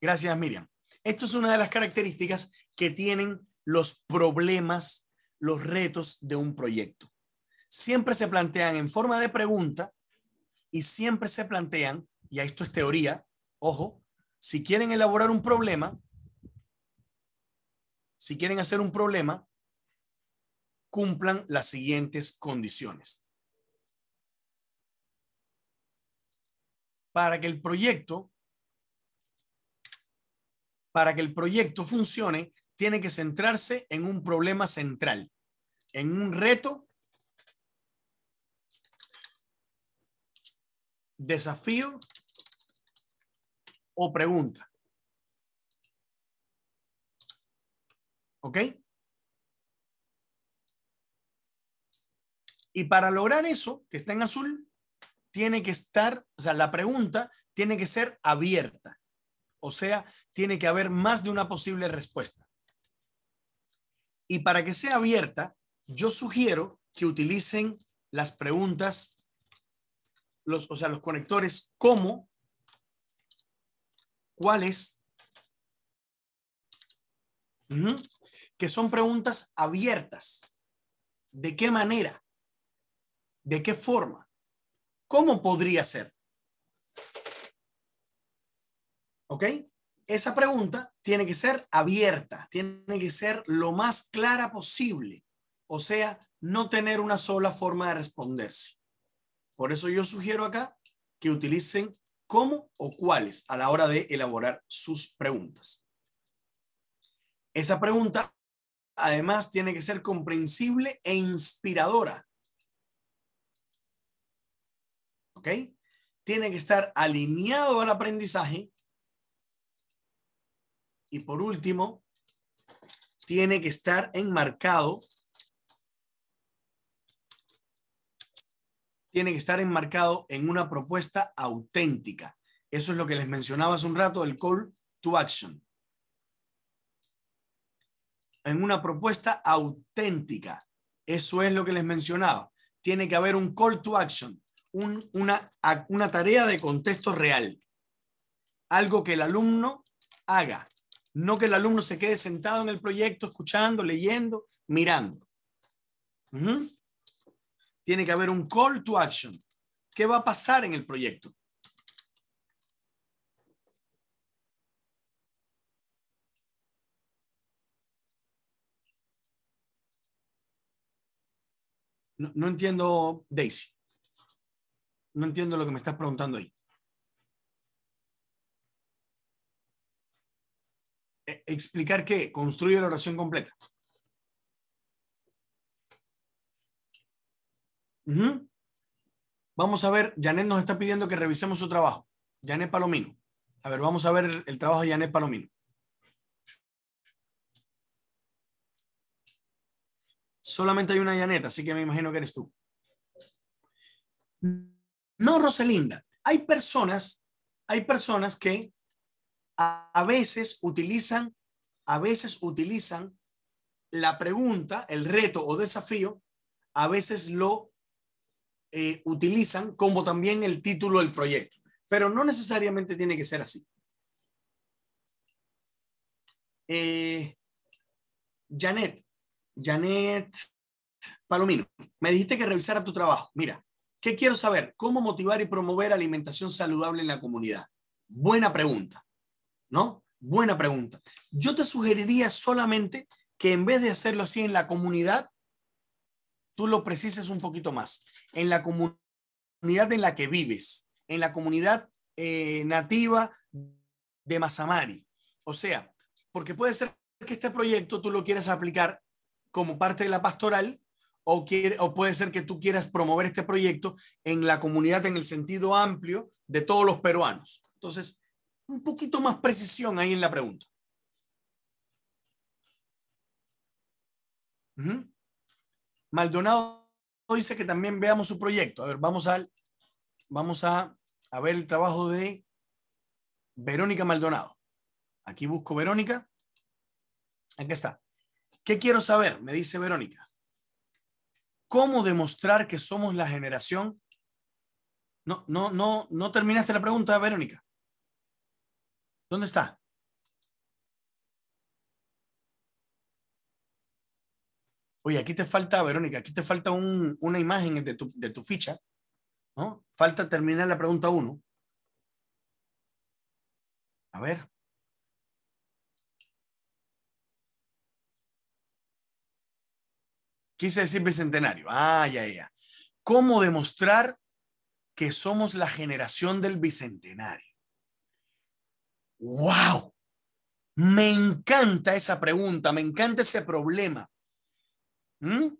Gracias, Miriam. Esto es una de las características que tienen los problemas, los retos de un proyecto. Siempre se plantean en forma de pregunta y siempre se plantean, y esto es teoría, ojo, si quieren elaborar un problema, si quieren hacer un problema, cumplan las siguientes condiciones. Para que el proyecto para que el proyecto funcione, tiene que centrarse en un problema central, en un reto, desafío o pregunta. ¿Ok? Y para lograr eso, que está en azul, tiene que estar, o sea, la pregunta tiene que ser abierta. O sea, tiene que haber más de una posible respuesta. Y para que sea abierta, yo sugiero que utilicen las preguntas, los, o sea, los conectores como, cuáles, que son preguntas abiertas. ¿De qué manera? ¿De qué forma? ¿Cómo podría ser? ¿Ok? Esa pregunta tiene que ser abierta, tiene que ser lo más clara posible, o sea, no tener una sola forma de responderse. Por eso yo sugiero acá que utilicen cómo o cuáles a la hora de elaborar sus preguntas. Esa pregunta además tiene que ser comprensible e inspiradora. ¿Ok? Tiene que estar alineado al aprendizaje y por último, tiene que estar enmarcado. Tiene que estar enmarcado en una propuesta auténtica. Eso es lo que les mencionaba hace un rato, el call to action. En una propuesta auténtica. Eso es lo que les mencionaba. Tiene que haber un call to action, una, una tarea de contexto real. Algo que el alumno haga. No que el alumno se quede sentado en el proyecto, escuchando, leyendo, mirando. Tiene que haber un call to action. ¿Qué va a pasar en el proyecto? no entiendo, Daisy. No entiendo lo que me estás preguntando ahí. E, explicar qué? construye la oración completa. Vamos a ver, Janet nos está pidiendo que revisemos su trabajo. Janet Palomino. A ver, vamos a ver el, trabajo de Janet Palomino. Solamente hay una Janet, así que me imagino que eres tú. No, Roselinda. Hay personas, hay personas que a, veces utilizan, a veces utilizan la pregunta, el reto o desafío, a veces lo eh, utilizan como también el título del proyecto, pero no necesariamente tiene que ser así. Eh, Janet, Janet Palomino, me dijiste que revisara tu trabajo. Mira, ¿qué quiero saber? ¿Cómo motivar y promover alimentación saludable en la comunidad? Buena pregunta. ¿no? Buena pregunta. Yo te sugeriría solamente que en vez de hacerlo así en la comunidad, tú lo precises un poquito más. En la comunidad en la que vives, en la comunidad eh, nativa de Masamari. O sea, porque puede ser que este proyecto tú lo quieras aplicar como parte de la pastoral o, o puede ser que tú quieras promover este proyecto en la comunidad en el sentido amplio de todos los peruanos. Entonces, un poquito más precisión ahí en la pregunta. Maldonado dice que también veamos su proyecto. A ver, vamos, al, vamos a, a ver el trabajo de Verónica Maldonado. Aquí busco Verónica. Aquí está. ¿Qué quiero saber? Me dice Verónica. ¿Cómo demostrar que somos la generación? No, no, no, no terminaste la pregunta, Verónica. ¿Dónde está? Oye, aquí te falta, Verónica, aquí te falta una imagen de tu, ficha. ¿no? Falta terminar la pregunta 1. A ver. Quise decir bicentenario. Ah, ya, ya. ¿Cómo demostrar que somos la generación del bicentenario? wow, me encanta esa pregunta, me encanta ese problema. ¿Mm?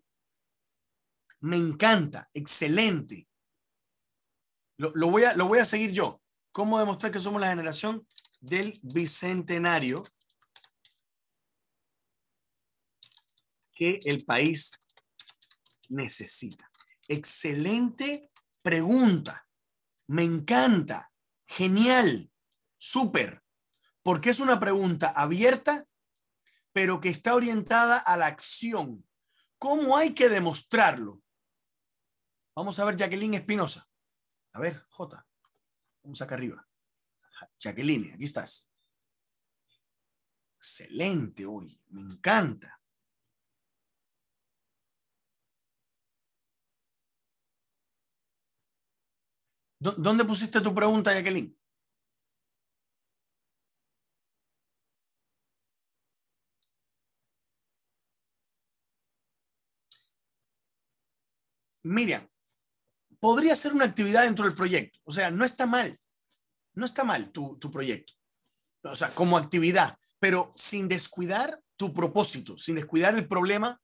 Me encanta, excelente. Lo, voy a, lo voy a seguir yo. ¿Cómo demostrar que somos la generación del bicentenario que el país necesita? Excelente pregunta. Me encanta. Genial. Súper porque es una pregunta abierta, pero que está orientada a la acción. ¿Cómo hay que demostrarlo? Vamos a ver Jacqueline Espinosa. A ver, J. Vamos acá arriba. Jacqueline, aquí estás. Excelente hoy, me encanta. ¿Dónde pusiste tu pregunta, Jacqueline? Miriam, podría ser una actividad dentro del proyecto. O sea, no está mal. No está mal tu, proyecto. O sea, como actividad, pero sin descuidar tu propósito, sin descuidar el problema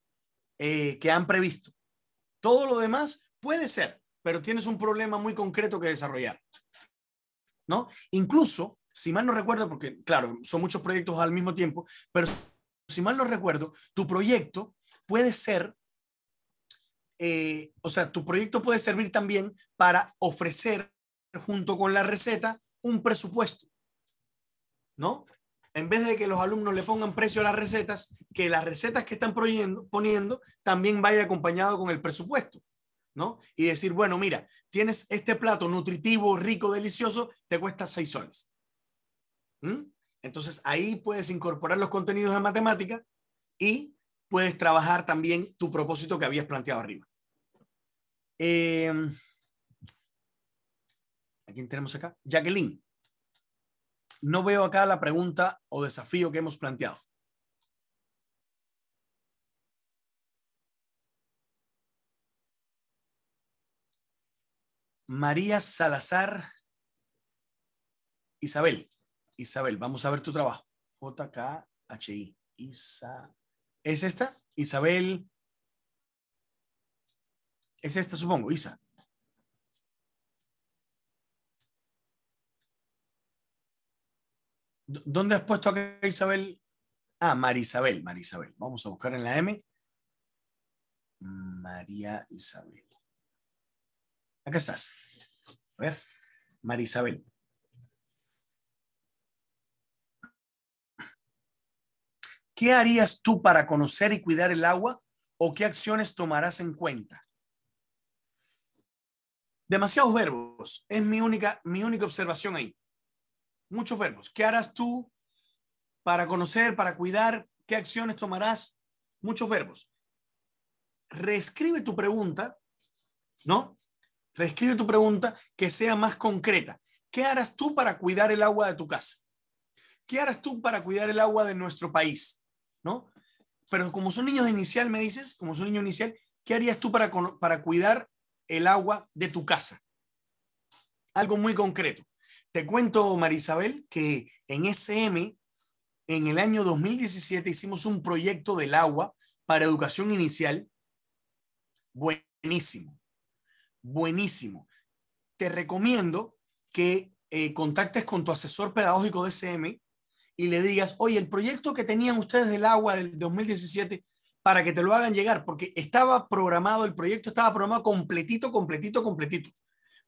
eh, que han previsto. Todo lo demás puede ser, pero tienes un problema muy concreto que desarrollar. ¿No? Incluso, si mal no recuerdo, porque claro, son muchos proyectos al mismo tiempo, pero si mal no recuerdo, tu proyecto puede ser eh, o sea, tu proyecto puede servir también para ofrecer junto con la receta un presupuesto, ¿no? En vez de que los alumnos le pongan precio a las recetas, que las recetas que están poniendo, poniendo también vaya acompañado con el presupuesto, ¿no? Y decir, bueno, mira, tienes este plato nutritivo, rico, delicioso, te cuesta seis soles. ¿Mm? Entonces ahí puedes incorporar los contenidos de matemática y puedes trabajar también tu propósito que habías planteado arriba. Em, ¿A quién tenemos acá? Jacqueline. No veo acá la pregunta o desafío que hemos planteado. María Salazar. Isabel. Isabel, vamos a ver tu trabajo. JKHI. Isa. ¿Es esta? Isabel es esta, supongo, Isa. ¿Dónde has puesto a Isabel? Ah, Marisabel, Marisabel. Vamos a buscar en la M. María Isabel. Acá estás. A ver, Marisabel. ¿Qué harías tú para conocer y cuidar el agua o qué acciones tomarás en cuenta? Demasiados verbos. Es mi única, mi única observación ahí. Muchos verbos. ¿Qué harás tú para conocer, para cuidar? ¿Qué acciones tomarás? Muchos verbos. Reescribe tu pregunta, ¿no? Reescribe tu pregunta que sea más concreta. ¿Qué harás tú para cuidar el agua de tu casa? ¿Qué harás tú para cuidar el agua de nuestro país? ¿No? Pero como son niños de inicial, me dices, como son niños inicial, ¿qué harías tú para, para cuidar el agua de tu casa. Algo muy concreto. Te cuento, Marisabel, que en SM, en el año 2017, hicimos un proyecto del agua para educación inicial. Buenísimo, buenísimo. Te recomiendo que eh, contactes con tu asesor pedagógico de SM y le digas, oye, el proyecto que tenían ustedes del agua del 2017, para que te lo hagan llegar, porque estaba programado, el proyecto estaba programado completito, completito, completito,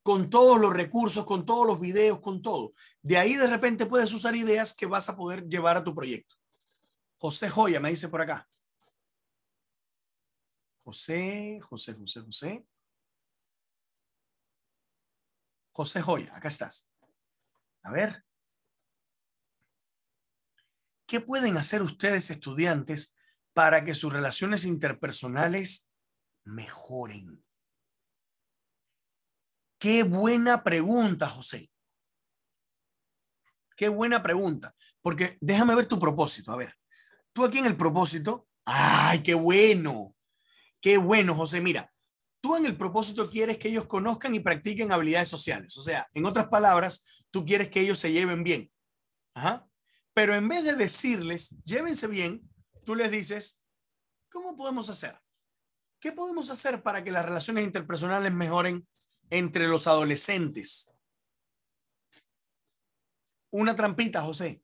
con todos los recursos, con todos los videos, con todo. De ahí de repente puedes usar ideas que vas a poder llevar a tu proyecto. José Joya me dice por acá. José, José, José, José. José Joya, acá estás. A ver. ¿Qué pueden hacer ustedes estudiantes para que sus relaciones interpersonales mejoren? Qué buena pregunta, José. Qué buena pregunta. Porque déjame ver tu propósito. A ver, tú aquí en el propósito, ay, qué bueno. Qué bueno, José. Mira, tú en el propósito quieres que ellos conozcan y practiquen habilidades sociales. O sea, en otras palabras, tú quieres que ellos se lleven bien. Pero en vez de decirles, llévense bien, tú les dices, ¿cómo podemos hacer? ¿Qué podemos hacer para que las relaciones interpersonales mejoren entre los adolescentes? Una trampita, José.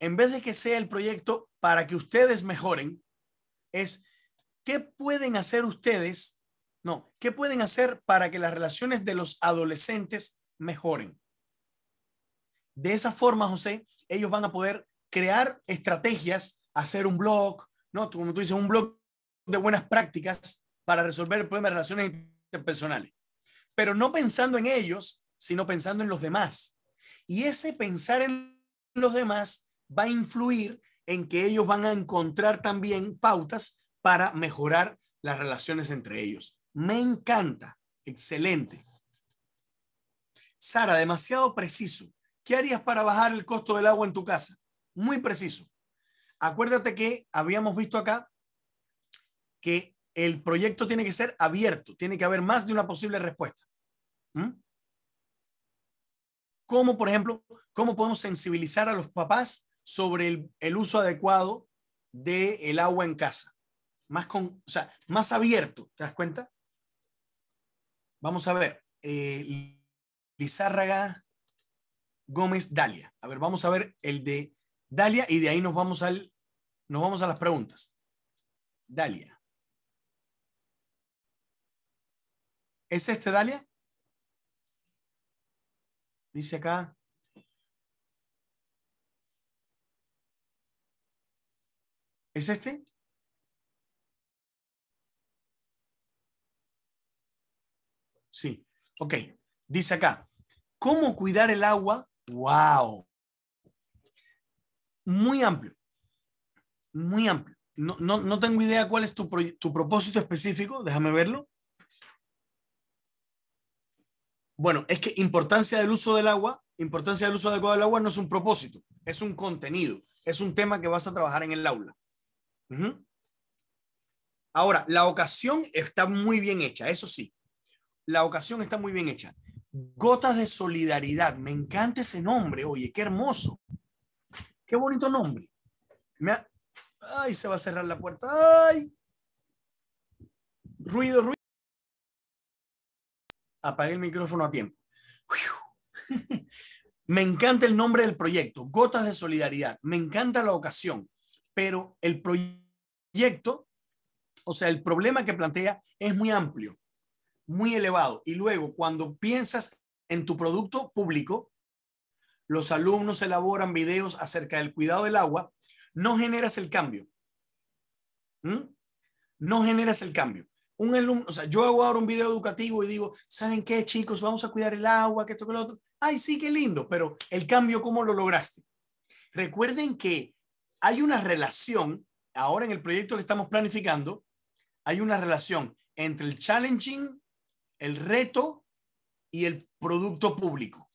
En vez de que sea el proyecto para que ustedes mejoren, es qué pueden hacer ustedes, no, qué pueden hacer para que las relaciones de los adolescentes mejoren. De esa forma, José, ellos van a poder crear estrategias hacer un blog, ¿no? Como tú dices, un blog de buenas prácticas para resolver problemas de relaciones interpersonales. Pero no pensando en ellos, sino pensando en los demás. Y ese pensar en los demás va a influir en que ellos van a encontrar también pautas para mejorar las relaciones entre ellos. Me encanta, excelente. Sara, demasiado preciso. ¿Qué harías para bajar el costo del agua en tu casa? Muy preciso acuérdate que habíamos visto acá que el proyecto tiene que ser abierto, tiene que haber más de una posible respuesta. ¿Mm? ¿Cómo, por ejemplo, cómo podemos sensibilizar a los papás sobre el, uso adecuado del agua en casa? Más, con, o sea, más abierto, ¿te das cuenta? Vamos a ver. Eh, Lizárraga Gómez Dalia. A ver, vamos a ver el de Dalia y de ahí nos vamos al nos vamos a las preguntas. Dalia. ¿Es este Dalia? Dice acá. ¿Es este? Sí. Ok. Dice acá. ¿Cómo cuidar el agua? ¡Wow! Muy amplio muy amplio. No, tengo idea cuál es tu, propósito específico, déjame verlo. Bueno, es que importancia del uso del agua, importancia del uso adecuado del agua no es un propósito, es un contenido, es un tema que vas a trabajar en el aula. Ahora, la ocasión está muy bien hecha, eso sí. La ocasión está muy bien hecha. Gotas de solidaridad, me encanta ese nombre, oye, qué hermoso. Qué bonito nombre. Me Ay, se va a cerrar la puerta. Ay. Ruido, ruido. Apagué el micrófono a tiempo. [LAUGHS] Me encanta el nombre del proyecto, Gotas de Solidaridad. Me encanta la ocasión, pero el proyecto, o sea, el problema que plantea es muy amplio, muy elevado. Y luego, cuando piensas en tu producto público, los alumnos elaboran videos acerca del cuidado del agua no generas el cambio. ¿Mm? No generas el cambio. Un alumno, o sea, yo hago ahora un video educativo y digo, ¿saben qué, chicos? Vamos a cuidar el agua, que esto, que lo otro. Ay, sí, qué lindo, pero el cambio, ¿cómo lo lograste? Recuerden que hay una relación, ahora en el proyecto que estamos planificando, hay una relación entre el challenging, el reto y el producto público.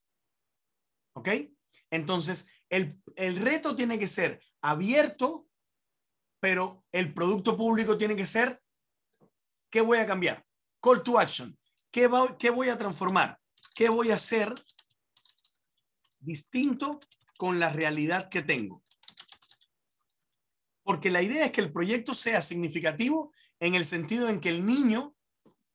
¿Ok? Entonces, el, el reto tiene que ser abierto, pero el producto público tiene que ser, ¿qué voy a cambiar? Call to action. ¿Qué, qué voy a transformar? ¿Qué voy a hacer distinto con la realidad que tengo? Porque la idea es que el proyecto sea significativo en el sentido en que el niño,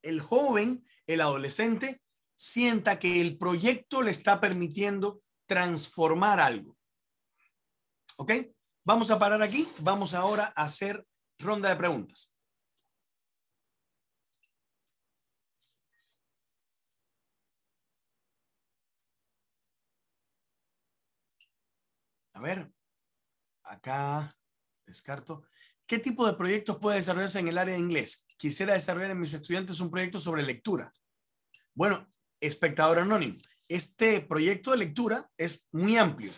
el joven, el adolescente, sienta que el proyecto le está permitiendo transformar algo. ¿Ok? Vamos a parar aquí. Vamos ahora a hacer ronda de preguntas. A ver, acá descarto. ¿Qué tipo de proyectos puede desarrollarse en el área de inglés? Quisiera desarrollar en mis estudiantes un proyecto sobre lectura. Bueno, espectador anónimo, este proyecto de lectura es muy amplio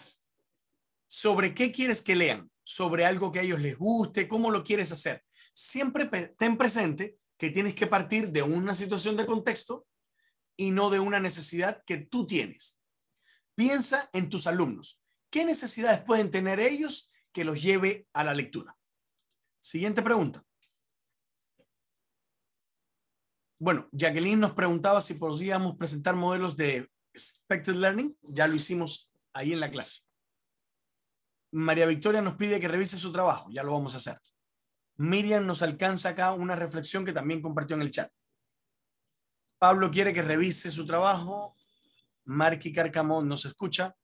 sobre qué quieres que lean, sobre algo que a ellos les guste, cómo lo quieres hacer. Siempre ten presente que tienes que partir de una situación de contexto y no de una necesidad que tú tienes. Piensa en tus alumnos. ¿Qué necesidades pueden tener ellos que los lleve a la lectura? Siguiente pregunta. Bueno, Jacqueline nos preguntaba si podíamos presentar modelos de expected learning. Ya lo hicimos ahí en la clase. María Victoria nos pide que revise su trabajo, ya lo vamos a hacer. Miriam nos alcanza acá una reflexión que también compartió en el chat. Pablo quiere que revise su trabajo. Marky Carcamón nos escucha.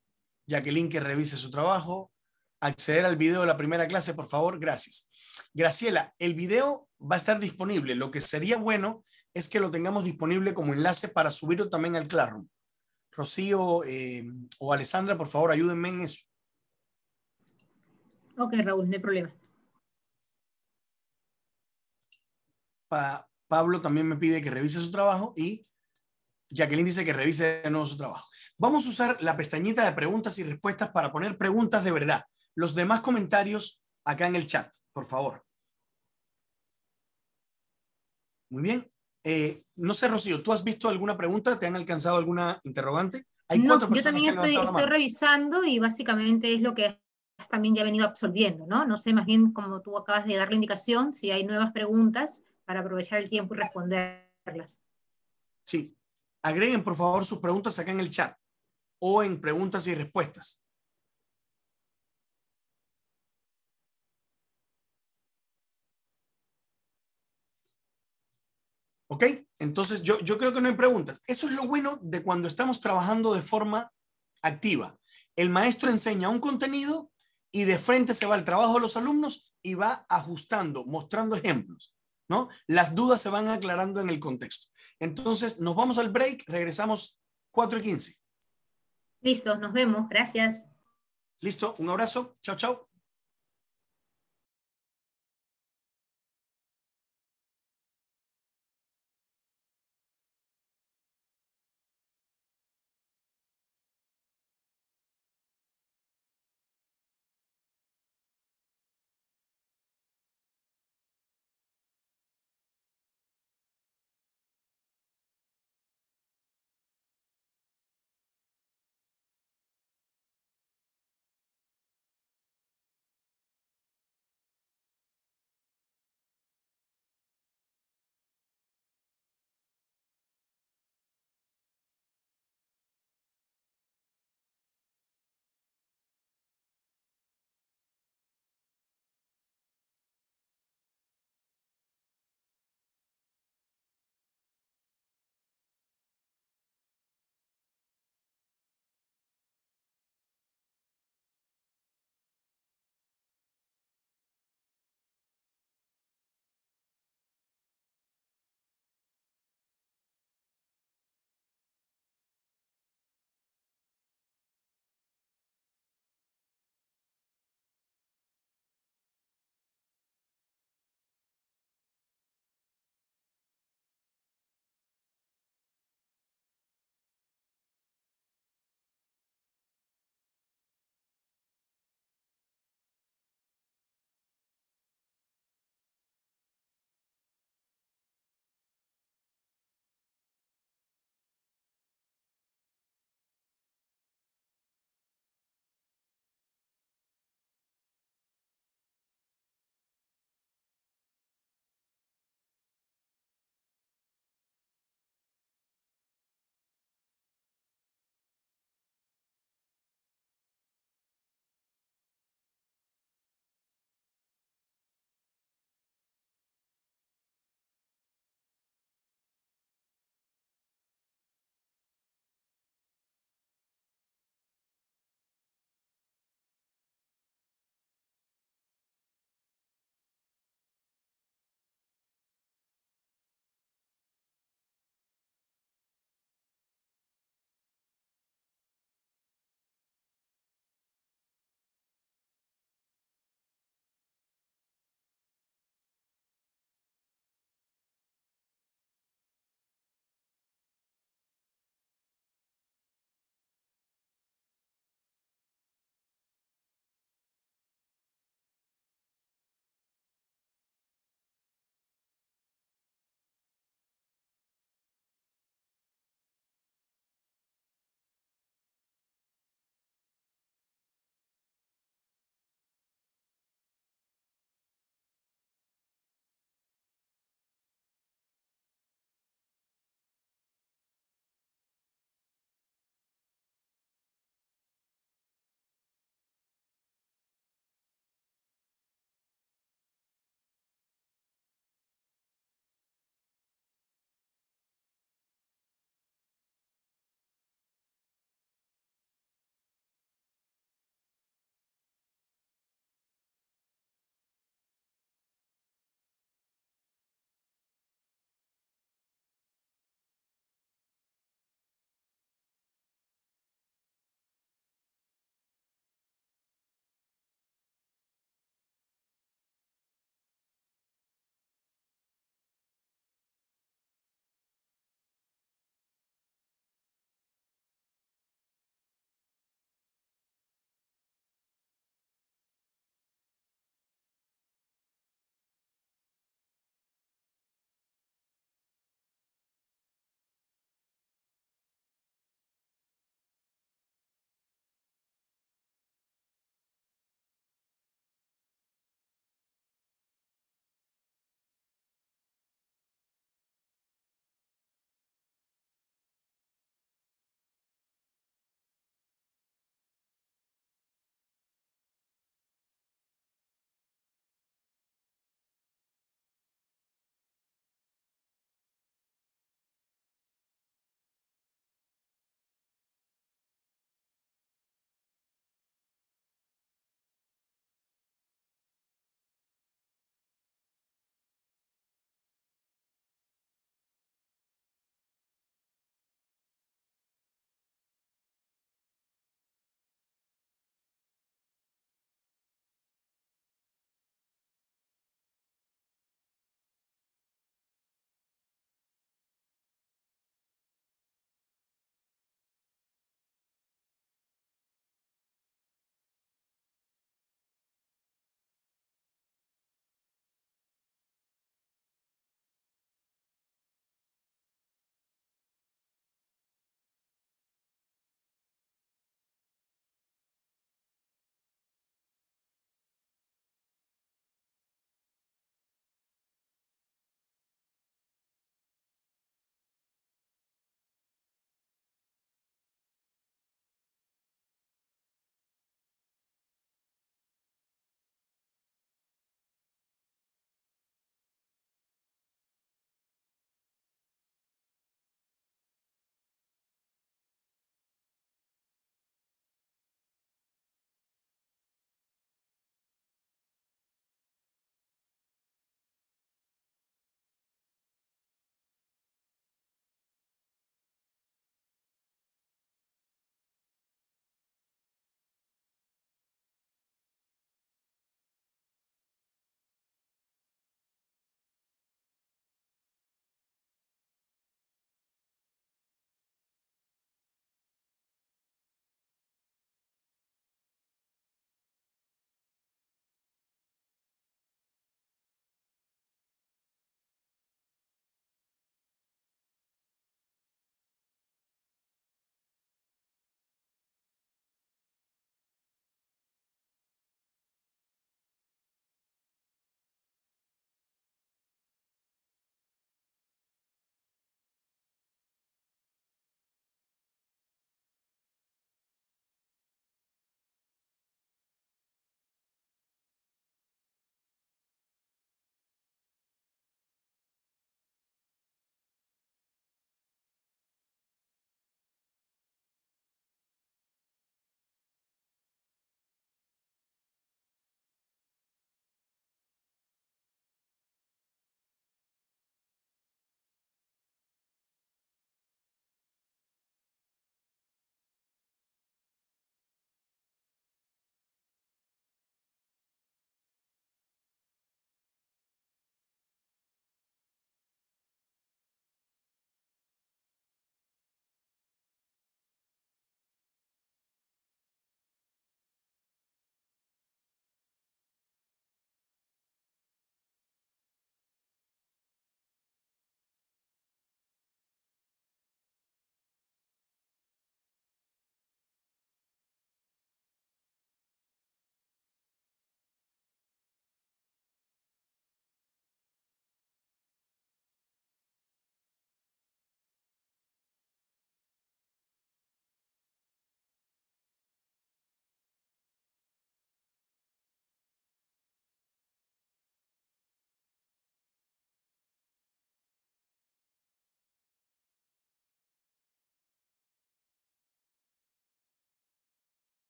Jacqueline que revise su trabajo. Acceder al video de la primera clase, por favor. Gracias. Graciela, el video va a estar disponible. Lo que sería bueno es que lo tengamos disponible como enlace para subirlo también al Classroom. Rocío eh, o Alessandra, por favor, ayúdenme en eso que Raúl, no hay problema. Pablo también me pide que revise su trabajo y Jacqueline dice que revise de nuevo su trabajo. Vamos a usar la pestañita de preguntas y respuestas para poner preguntas de verdad. Los demás comentarios acá en el chat, por favor. Muy bien. Eh, no sé, Rocío, ¿tú has visto alguna pregunta? ¿Te han alcanzado alguna interrogante? yo también estoy, estoy revisando y básicamente es lo que también ya venido absorbiendo, ¿no? No sé, más bien como tú acabas de dar la indicación, si hay nuevas preguntas para aprovechar el tiempo y responderlas. Sí. Agreguen, por favor, sus preguntas acá en el chat o en preguntas y respuestas. ¿Ok? Entonces yo, yo creo que no hay preguntas. Eso es lo bueno de cuando estamos trabajando de forma activa. El maestro enseña un contenido y de frente se va al trabajo de los alumnos y va ajustando, mostrando ejemplos, ¿no? Las dudas se van aclarando en el contexto. Entonces, nos vamos al break, regresamos 4 y 15. Listo, nos vemos, gracias. Listo, un abrazo, chao, chao.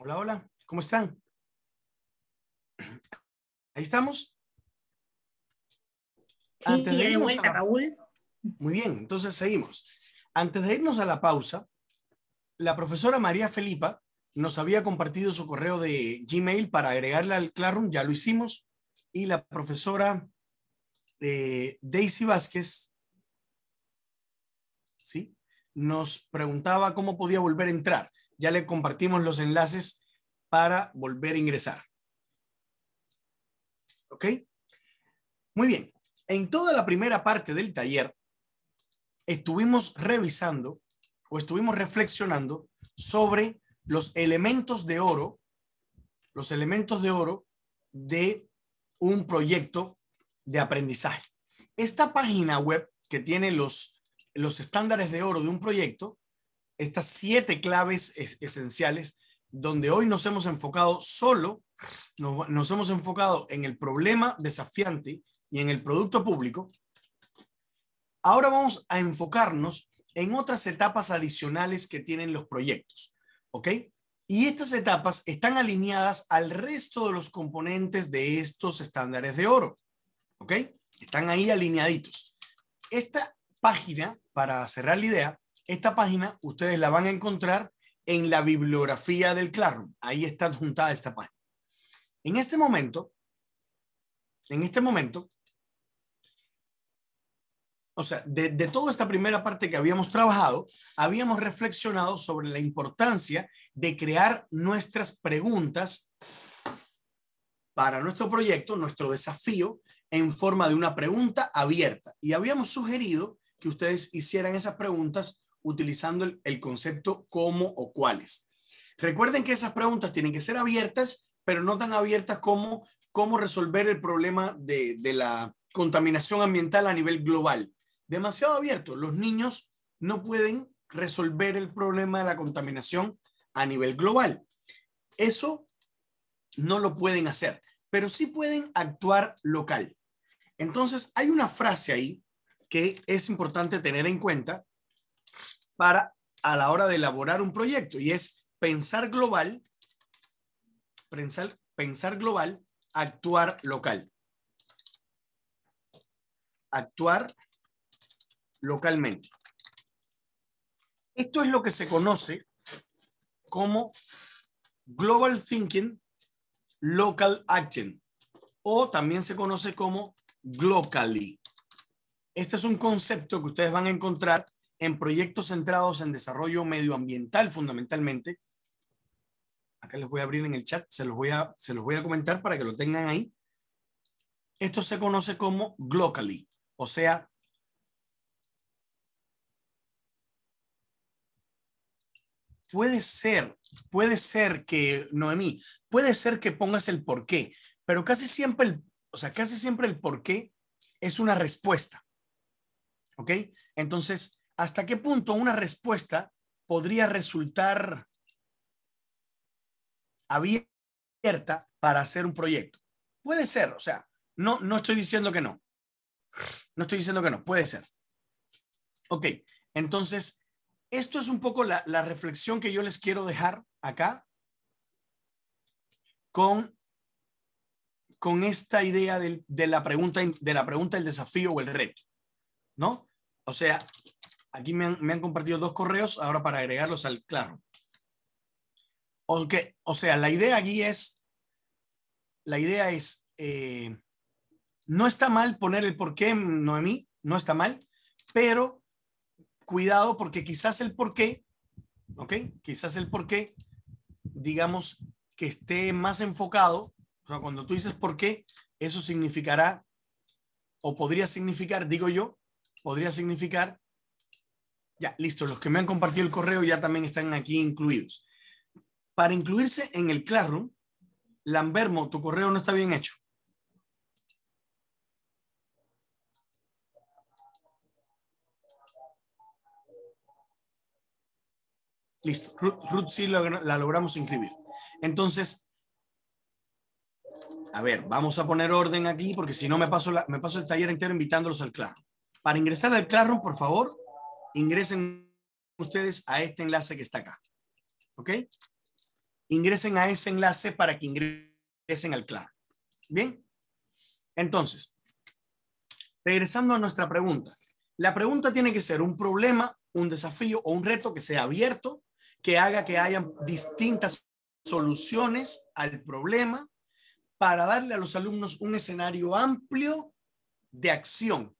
Hola, hola, ¿cómo están? Ahí estamos. Raúl. Muy bien, entonces seguimos. Antes de irnos a la pausa, la profesora María Felipa nos había compartido su correo de Gmail para agregarla al Classroom, ya lo hicimos, y la profesora eh, Daisy Vázquez, ¿sí? Nos preguntaba cómo podía volver a entrar ya le compartimos los enlaces para volver a ingresar. ¿Ok? Muy bien. En toda la primera parte del taller estuvimos revisando o estuvimos reflexionando sobre los elementos de oro, los elementos de oro de un proyecto de aprendizaje. Esta página web que tiene los, los estándares de oro de un proyecto estas siete claves esenciales donde hoy nos hemos enfocado solo, nos, hemos enfocado en el problema desafiante y en el producto público, ahora vamos a enfocarnos en otras etapas adicionales que tienen los proyectos, ¿ok? Y estas etapas están alineadas al resto de los componentes de estos estándares de oro, ¿ok? Están ahí alineaditos. Esta página, para cerrar la idea, esta página ustedes la van a encontrar en la bibliografía del Classroom. Ahí está adjuntada esta página. En este momento, en este momento, o sea, de, toda esta primera parte que habíamos trabajado, habíamos reflexionado sobre la importancia de crear nuestras preguntas para nuestro proyecto, nuestro desafío, en forma de una pregunta abierta. Y habíamos sugerido que ustedes hicieran esas preguntas utilizando el, concepto cómo o cuáles. Recuerden que esas preguntas tienen que ser abiertas, pero no tan abiertas como cómo resolver el problema de, de la contaminación ambiental a nivel global. Demasiado abierto. Los niños no pueden resolver el problema de la contaminación a nivel global. Eso no lo pueden hacer, pero sí pueden actuar local. Entonces, hay una frase ahí que es importante tener en cuenta para a la hora de elaborar un proyecto y es pensar global, pensar, global, actuar local. Actuar localmente. Esto es lo que se conoce como Global Thinking Local Action o también se conoce como Glocally. Este es un concepto que ustedes van a encontrar en proyectos centrados en desarrollo medioambiental fundamentalmente. Acá les voy a abrir en el chat, se los voy a, se los voy a comentar para que lo tengan ahí. Esto se conoce como Glocally. o sea, puede ser, puede ser que, Noemí, puede ser que pongas el porqué, pero casi siempre el, o sea, casi siempre el por qué es una respuesta. ¿Ok? Entonces, ¿Hasta qué punto una respuesta podría resultar abierta para hacer un proyecto? Puede ser, o sea, no, no estoy diciendo que no. No estoy diciendo que no, puede ser. Ok, entonces, esto es un poco la, reflexión que yo les quiero dejar acá con, con esta idea de, la pregunta, de la pregunta, el desafío o el reto, ¿no? O sea, Aquí me han, compartido dos correos ahora para agregarlos al claro. O sea, la idea aquí es, la idea es, eh, no está mal poner el por qué, Noemí, no está mal, pero cuidado porque quizás el por qué, ¿ok? Quizás el por qué, digamos, que esté más enfocado, o sea, cuando tú dices por qué, eso significará, o podría significar, digo yo, podría significar ya, listo. Los que me han compartido el correo ya también están aquí incluidos. Para incluirse en el Classroom, Lambermo, tu correo no está bien hecho. Listo. Ruth, sí la, logramos inscribir. Entonces, a ver, vamos a poner orden aquí porque si no me paso, me paso el taller entero invitándolos al Classroom. Para ingresar al Classroom, por favor, ingresen ustedes a este enlace que está acá. ¿Ok? Ingresen a ese enlace para que ingresen al claro. ¿Bien? Entonces, regresando a nuestra pregunta. La pregunta tiene que ser un problema, un desafío o un reto que sea abierto, que haga que haya distintas soluciones al problema para darle a los alumnos un escenario amplio de acción.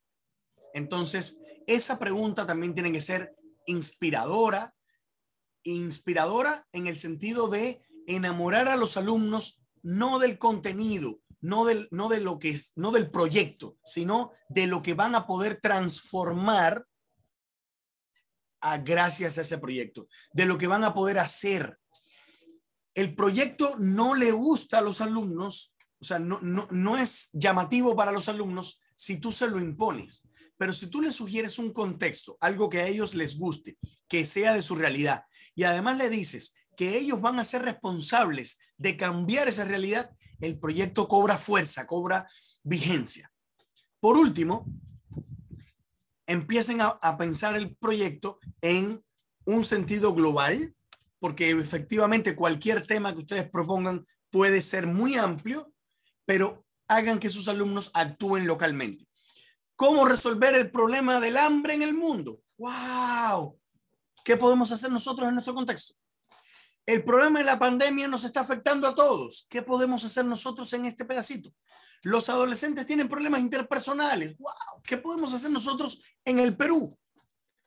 Entonces, esa pregunta también tiene que ser inspiradora, inspiradora en el sentido de enamorar a los alumnos no del contenido, no del, de lo que no del proyecto, sino de lo que van a poder transformar a, gracias a ese proyecto, de lo que van a poder hacer. El proyecto no le gusta a los alumnos, o sea, no es llamativo para los alumnos si tú se lo impones. Pero si tú les sugieres un contexto, algo que a ellos les guste, que sea de su realidad, y además le dices que ellos van a ser responsables de cambiar esa realidad, el proyecto cobra fuerza, cobra vigencia. Por último, empiecen a, pensar el proyecto en un sentido global, porque efectivamente cualquier tema que ustedes propongan puede ser muy amplio, pero hagan que sus alumnos actúen localmente cómo resolver el problema del hambre en el mundo. ¡Wow! ¿Qué podemos hacer nosotros en nuestro contexto? El problema de la pandemia nos está afectando a todos. ¿Qué podemos hacer nosotros en este pedacito? Los adolescentes tienen problemas interpersonales. ¡Wow! ¿Qué podemos hacer nosotros en el Perú?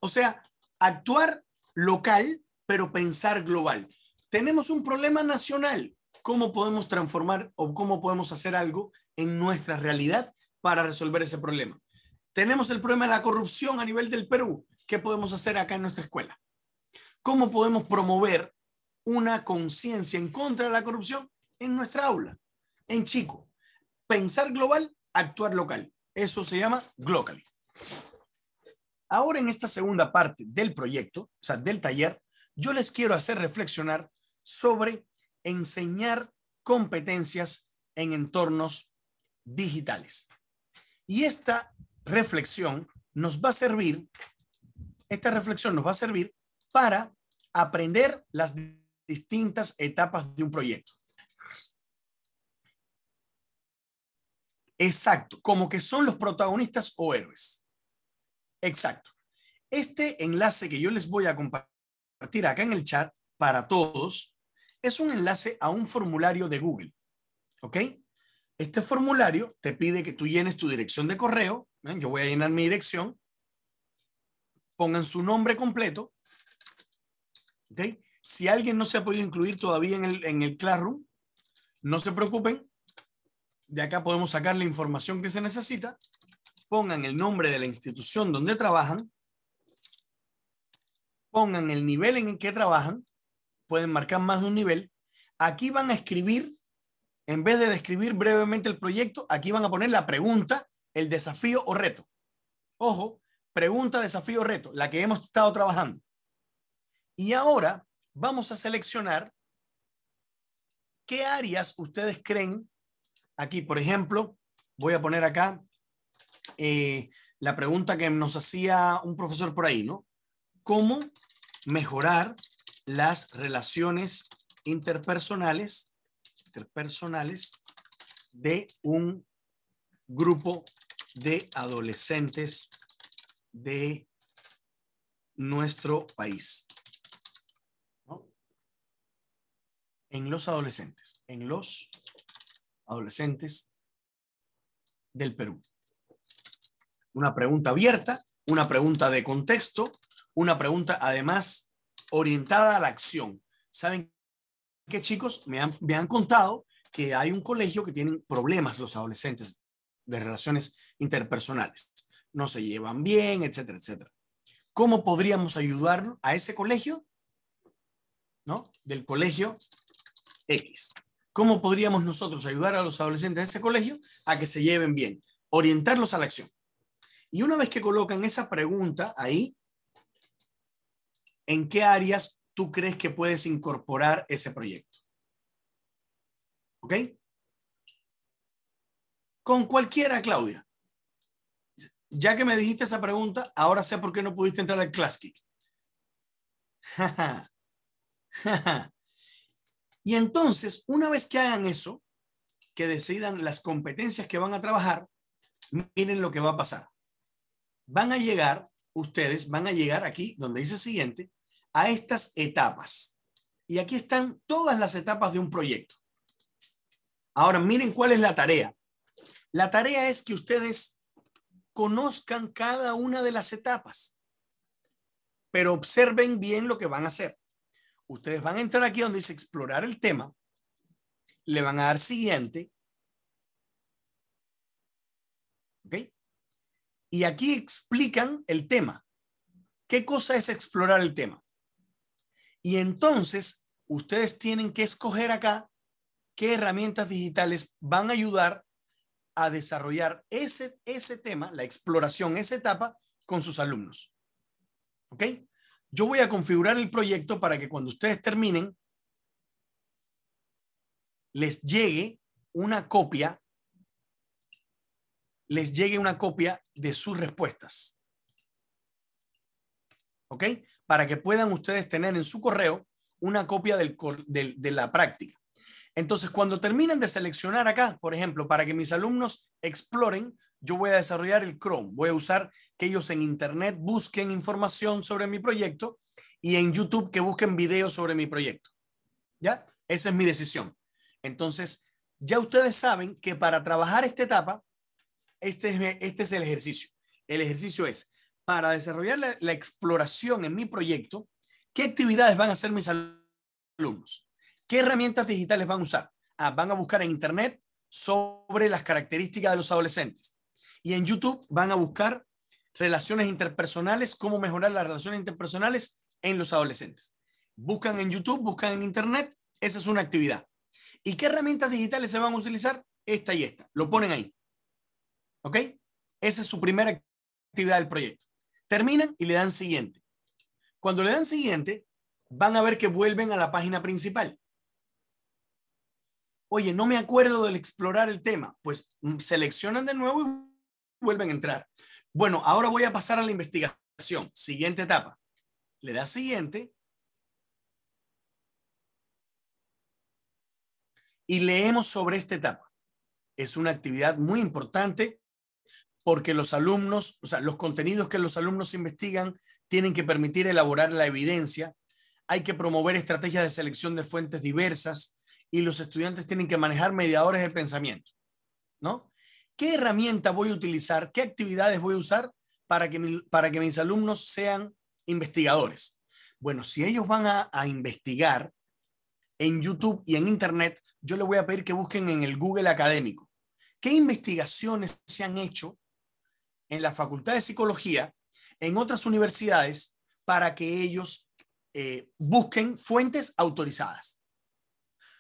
O sea, actuar local, pero pensar global. Tenemos un problema nacional. ¿Cómo podemos transformar o cómo podemos hacer algo en nuestra realidad para resolver ese problema? Tenemos el problema de la corrupción a nivel del Perú. ¿Qué podemos hacer acá en nuestra escuela? ¿Cómo podemos promover una conciencia en contra de la corrupción en nuestra aula? En chico. Pensar global, actuar local. Eso se llama Glocally. Ahora en esta segunda parte del proyecto, o sea, del taller, yo les quiero hacer reflexionar sobre enseñar competencias en entornos digitales. Y esta reflexión nos va a servir, esta reflexión nos va a servir para aprender las distintas etapas de un proyecto. Exacto, como que son los protagonistas o héroes. Exacto. Este enlace que yo les voy a compartir acá en el chat para todos es un enlace a un formulario de Google. ¿Ok? Este formulario te pide que tú llenes tu dirección de correo. ¿eh? Yo voy a llenar mi dirección. Pongan su nombre completo. Si alguien no se ha podido incluir todavía en el, en el Classroom, no se preocupen. De acá podemos sacar la información que se necesita. Pongan el nombre de la institución donde trabajan. Pongan el nivel en el que trabajan. Pueden marcar más de un nivel. Aquí van a escribir en vez de describir brevemente el proyecto, aquí van a poner la pregunta, el desafío o reto. Ojo, pregunta, desafío o reto, la que hemos estado trabajando. Y ahora vamos a seleccionar qué áreas ustedes creen. Aquí, por ejemplo, voy a poner acá eh, la pregunta que nos hacía un profesor por ahí, ¿no? ¿Cómo mejorar las relaciones interpersonales interpersonales de un grupo de adolescentes de nuestro país. En los adolescentes, en los adolescentes del Perú. Una pregunta abierta, una pregunta de contexto, una pregunta además orientada a la acción. ¿Saben que chicos me han, me han contado que hay un colegio que tienen problemas los adolescentes de relaciones interpersonales. No se llevan bien, etcétera, etcétera. ¿Cómo podríamos ayudar a ese colegio? ¿No? Del colegio X. ¿Cómo podríamos nosotros ayudar a los adolescentes de ese colegio a que se lleven bien? Orientarlos a la acción. Y una vez que colocan esa pregunta ahí, ¿en qué áreas tú crees que puedes incorporar ese proyecto. ¿Ok? Con cualquiera, Claudia. Ya que me dijiste esa pregunta, ahora sé por qué no pudiste entrar al jaja. [LAUGHS] y entonces, una vez que hagan eso, que decidan las competencias que van a trabajar, miren lo que va a pasar. Van a llegar, ustedes van a llegar aquí, donde dice siguiente, a estas etapas. Y aquí están todas las etapas de un proyecto. Ahora, miren cuál es la tarea. La tarea es que ustedes conozcan cada una de las etapas, pero observen bien lo que van a hacer. Ustedes van a entrar aquí donde dice explorar el tema, le van a dar siguiente, ¿ok? Y aquí explican el tema. ¿Qué cosa es explorar el tema? Y entonces, ustedes tienen que escoger acá qué herramientas digitales van a ayudar a desarrollar ese, ese tema, la exploración, esa etapa con sus alumnos. ¿Ok? Yo voy a configurar el proyecto para que cuando ustedes terminen, les llegue una copia, les llegue una copia de sus respuestas. ¿Ok? para que puedan ustedes tener en su correo una copia de, la práctica. Entonces, cuando terminen de seleccionar acá, por ejemplo, para que mis alumnos exploren, yo voy a desarrollar el Chrome, voy a usar que ellos en Internet busquen información sobre mi proyecto y en YouTube que busquen videos sobre mi proyecto. ¿Ya? Esa es mi decisión. Entonces, ya ustedes saben que para trabajar esta etapa, este es este el ejercicio. El ejercicio es, para desarrollar la, exploración en mi proyecto, ¿qué actividades van a hacer mis alumnos? ¿Qué herramientas digitales van a usar? Ah, van a buscar en Internet sobre las características de los adolescentes. Y en YouTube van a buscar relaciones interpersonales, cómo mejorar las relaciones interpersonales en los adolescentes. Buscan en YouTube, buscan en Internet, esa es una actividad. ¿Y qué herramientas digitales se van a utilizar? Esta y esta. Lo ponen ahí. ¿Ok? Esa es su primera actividad del proyecto. Terminan y le dan siguiente. Cuando le dan siguiente, van a ver que vuelven a la página principal. Oye, no me acuerdo del explorar el tema. Pues mm, seleccionan de nuevo y vuelven a entrar. Bueno, ahora voy a pasar a la investigación. Siguiente etapa. Le da siguiente. Y leemos sobre esta etapa. Es una actividad muy importante porque los alumnos, o sea, los contenidos que los alumnos investigan tienen que permitir elaborar la evidencia, hay que promover estrategias de selección de fuentes diversas y los estudiantes tienen que manejar mediadores de pensamiento, ¿no? ¿Qué herramienta voy a utilizar? ¿Qué actividades voy a usar para que, para que mis alumnos sean investigadores? Bueno, si ellos van a, a investigar en YouTube y en Internet, yo les voy a pedir que busquen en el Google académico qué investigaciones se han hecho en la Facultad de Psicología, en otras universidades, para que ellos eh, busquen fuentes autorizadas.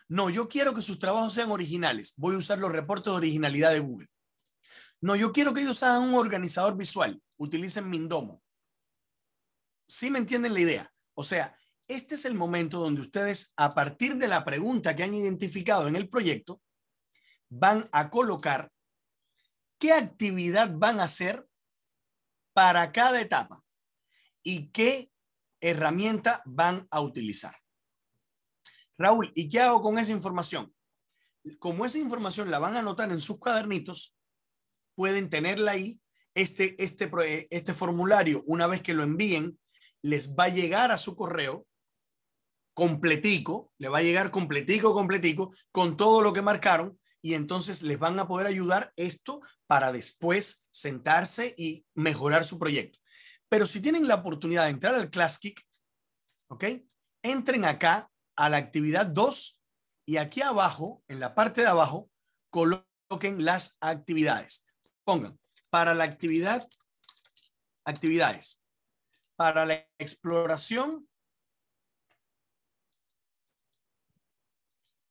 No, yo quiero que sus trabajos sean originales. Voy a usar los reportes de originalidad de Google. No, yo quiero que ellos hagan un organizador visual. Utilicen Mindomo. ¿Sí me entienden la idea? O sea, este es el momento donde ustedes, a partir de la pregunta que han identificado en el proyecto, van a colocar qué actividad van a hacer para cada etapa y qué herramienta van a utilizar. Raúl, ¿y qué hago con esa información? Como esa información la van a anotar en sus cuadernitos, pueden tenerla ahí. Este, este, eh, este formulario, una vez que lo envíen, les va a llegar a su correo completico, le va a llegar completico, completico, con todo lo que marcaron, y entonces les van a poder ayudar esto para después sentarse y mejorar su proyecto. Pero si tienen la oportunidad de entrar al ClassKick, ¿ok? Entren acá a la actividad 2 y aquí abajo, en la parte de abajo, coloquen las actividades. Pongan para la actividad, actividades. Para la exploración,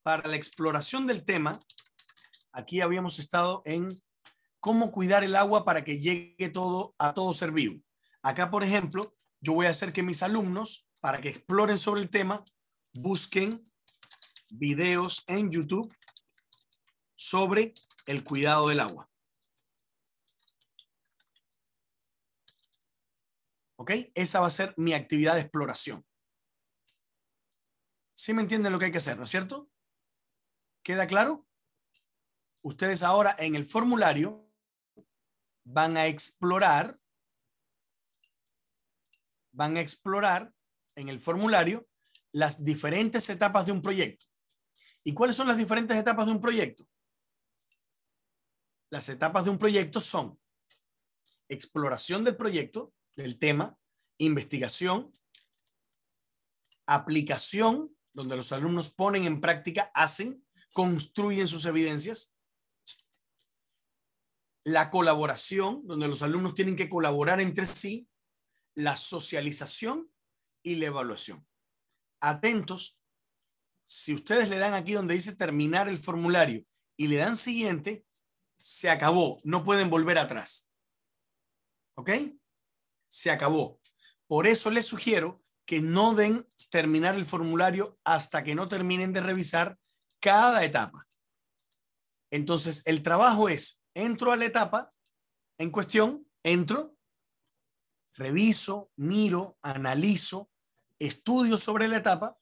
para la exploración del tema, Aquí habíamos estado en cómo cuidar el agua para que llegue todo a todo ser vivo. Acá, por ejemplo, yo voy a hacer que mis alumnos, para que exploren sobre el tema, busquen videos en YouTube sobre el cuidado del agua. ¿Ok? Esa va a ser mi actividad de exploración. ¿Sí me entienden lo que hay que hacer, no es cierto? ¿Queda claro? ustedes ahora en el formulario van a explorar, van a explorar en el formulario las diferentes etapas de un proyecto. ¿Y cuáles son las diferentes etapas de un proyecto? Las etapas de un proyecto son exploración del proyecto, del tema, investigación, aplicación, donde los alumnos ponen en práctica, hacen, construyen sus evidencias, la colaboración, donde los alumnos tienen que colaborar entre sí, la socialización y la evaluación. Atentos, si ustedes le dan aquí donde dice terminar el formulario y le dan siguiente, se acabó, no pueden volver atrás. ¿Ok? Se acabó. Por eso les sugiero que no den terminar el formulario hasta que no terminen de revisar cada etapa. Entonces, el trabajo es entro a la etapa en cuestión, entro, reviso, miro, analizo, estudio sobre la etapa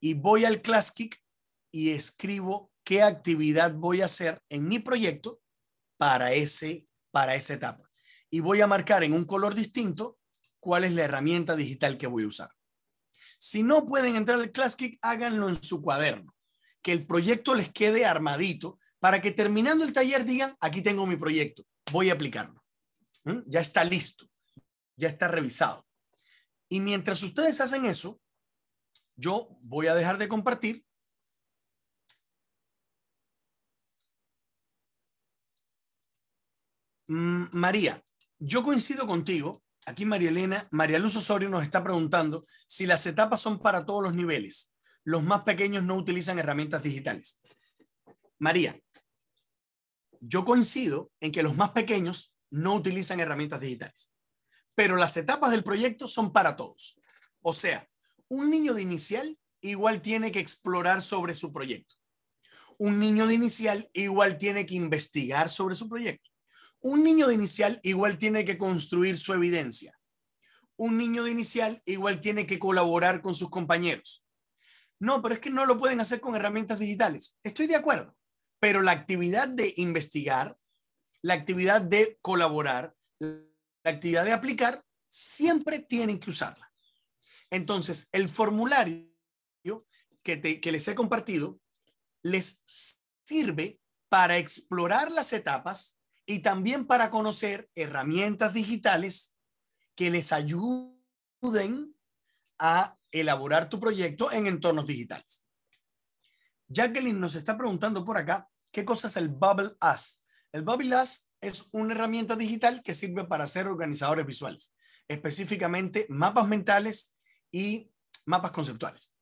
y voy al Classkick y escribo qué actividad voy a hacer en mi proyecto para, ese, para esa etapa. Y voy a marcar en un color distinto cuál es la herramienta digital que voy a usar. Si no pueden entrar al Classkick, háganlo en su cuaderno que el proyecto les quede armadito para que terminando el taller digan, aquí tengo mi proyecto, voy a aplicarlo. ¿Mm? Ya está listo, ya está revisado. Y mientras ustedes hacen eso, yo voy a dejar de compartir. Mm, María, yo coincido contigo. Aquí María Elena, María Luz Osorio nos está preguntando si las etapas son para todos los niveles los más pequeños no utilizan herramientas digitales. María, yo coincido en que los más pequeños no utilizan herramientas digitales, pero las etapas del proyecto son para todos. O sea, un niño de inicial igual tiene que explorar sobre su proyecto. Un niño de inicial igual tiene que investigar sobre su proyecto. Un niño de inicial igual tiene que construir su evidencia. Un niño de inicial igual tiene que colaborar con sus compañeros. No, pero es que no lo pueden hacer con herramientas digitales. Estoy de acuerdo, pero la actividad de investigar, la actividad de colaborar, la actividad de aplicar, siempre tienen que usarla. Entonces, el formulario que, les he compartido les sirve para explorar las etapas y también para conocer herramientas digitales que les ayuden a elaborar tu proyecto en entornos digitales. Jacqueline nos está preguntando por acá, ¿qué cosa es el Bubble As? El Bubble Us es una herramienta digital que sirve para hacer organizadores visuales, específicamente mapas mentales y mapas conceptuales.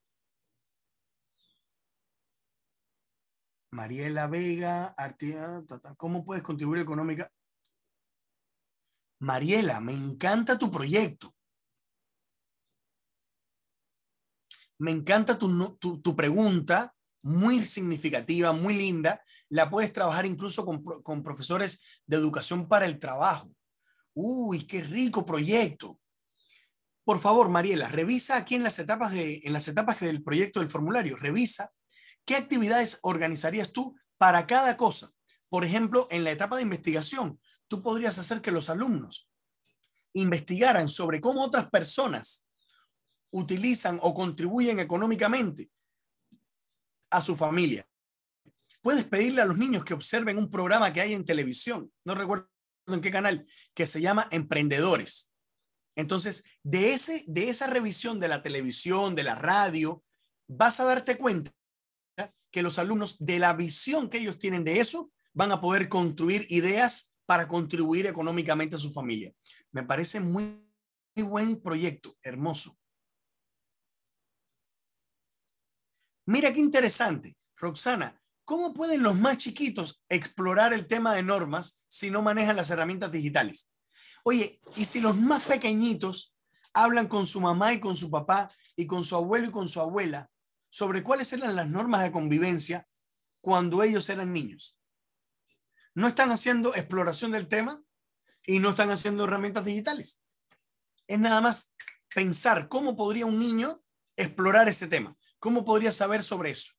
Mariela Vega, ah, ¿cómo puedes contribuir económica? Mariela, me encanta tu proyecto. Me encanta tu, pregunta, muy significativa, muy linda. La puedes trabajar incluso con, profesores de educación para el trabajo. Uy, qué rico proyecto. Por favor, Mariela, revisa aquí en las etapas, de, en las etapas del proyecto del formulario, revisa qué actividades organizarías tú para cada cosa. Por ejemplo, en la etapa de investigación, tú podrías hacer que los alumnos investigaran sobre cómo otras personas utilizan o contribuyen económicamente a su familia. Puedes pedirle a los niños que observen un programa que hay en televisión, no recuerdo en qué canal, que se llama Emprendedores. Entonces, de, ese, de esa revisión de la televisión, de la radio, vas a darte cuenta que los alumnos, de la visión que ellos tienen de eso, van a poder construir ideas para contribuir económicamente a su familia. Me parece muy, muy buen proyecto, hermoso. Mira qué interesante, Roxana, ¿cómo pueden los más chiquitos explorar el tema de normas si no manejan las herramientas digitales? Oye, y si los más pequeñitos hablan con su mamá y con su papá y con su abuelo y con su abuela sobre cuáles eran las normas de convivencia cuando ellos eran niños. No están haciendo exploración del tema y no están haciendo herramientas digitales. Es nada más pensar cómo podría un niño explorar ese tema. ¿Cómo podría saber sobre eso?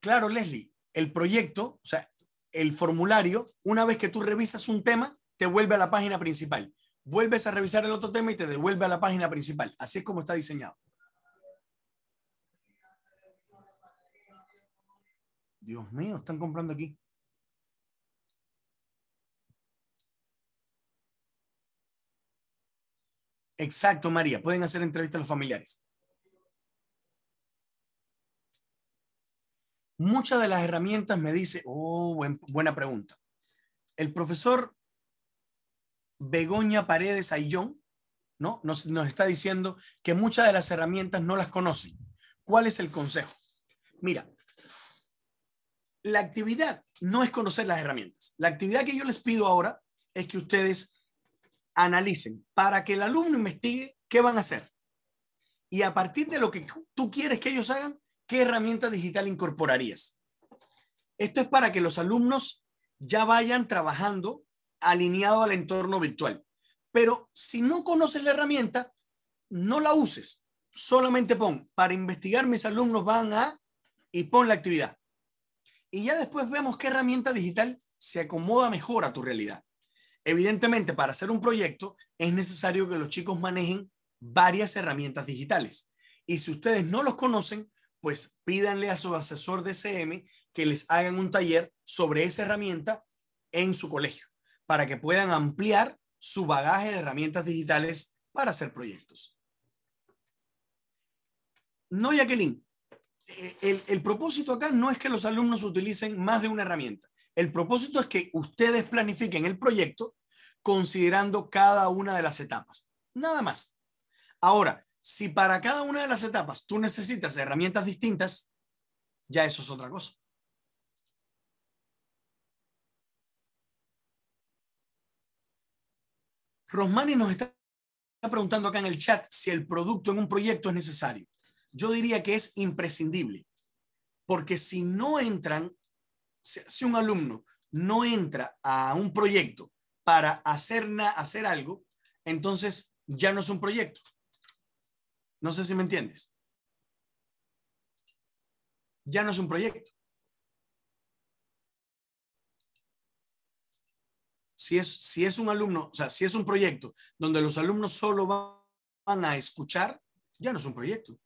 Claro, Leslie, el proyecto, o sea, el formulario, una vez que tú revisas un tema, te vuelve a la página principal. Vuelves a revisar el otro tema y te devuelve a la página principal. Así es como está diseñado. Dios mío, están comprando aquí. Exacto, María. Pueden hacer entrevistas a los familiares. Muchas de las herramientas me dice, oh, buena pregunta. El profesor Begoña Paredes Ayllón ¿no? Nos, nos, está diciendo que muchas de las herramientas no las conocen. ¿Cuál es el consejo? Mira, la actividad no es conocer las herramientas. La actividad que yo les pido ahora es que ustedes analicen, para que el alumno investigue qué van a hacer. Y a partir de lo que tú quieres que ellos hagan, ¿qué herramienta digital incorporarías? Esto es para que los alumnos ya vayan trabajando alineado al entorno virtual. Pero si no conoces la herramienta, no la uses. Solamente pon, para investigar mis alumnos van a, y pon la actividad. Y ya después vemos qué herramienta digital se acomoda mejor a tu realidad. Evidentemente, para hacer un proyecto es necesario que los chicos manejen varias herramientas digitales. Y si ustedes no los conocen, pues pídanle a su asesor de CM que les hagan un taller sobre esa herramienta en su colegio, para que puedan ampliar su bagaje de herramientas digitales para hacer proyectos. No, Jacqueline, eh, el, el propósito acá no es que los alumnos utilicen más de una herramienta. El propósito es que ustedes planifiquen el proyecto considerando cada una de las etapas. Nada más. Ahora, si para cada una de las etapas tú necesitas herramientas distintas, ya eso es otra cosa. Rosmani nos está preguntando acá en el chat si el producto en un proyecto es necesario. Yo diría que es imprescindible, porque si no entran, si un alumno no entra a un proyecto para hacer, hacer algo, entonces ya no es un proyecto. No sé si me entiendes. Ya no es un proyecto. Si es, si es un alumno, o sea, si es un proyecto donde los alumnos solo van a escuchar, ya no es un proyecto.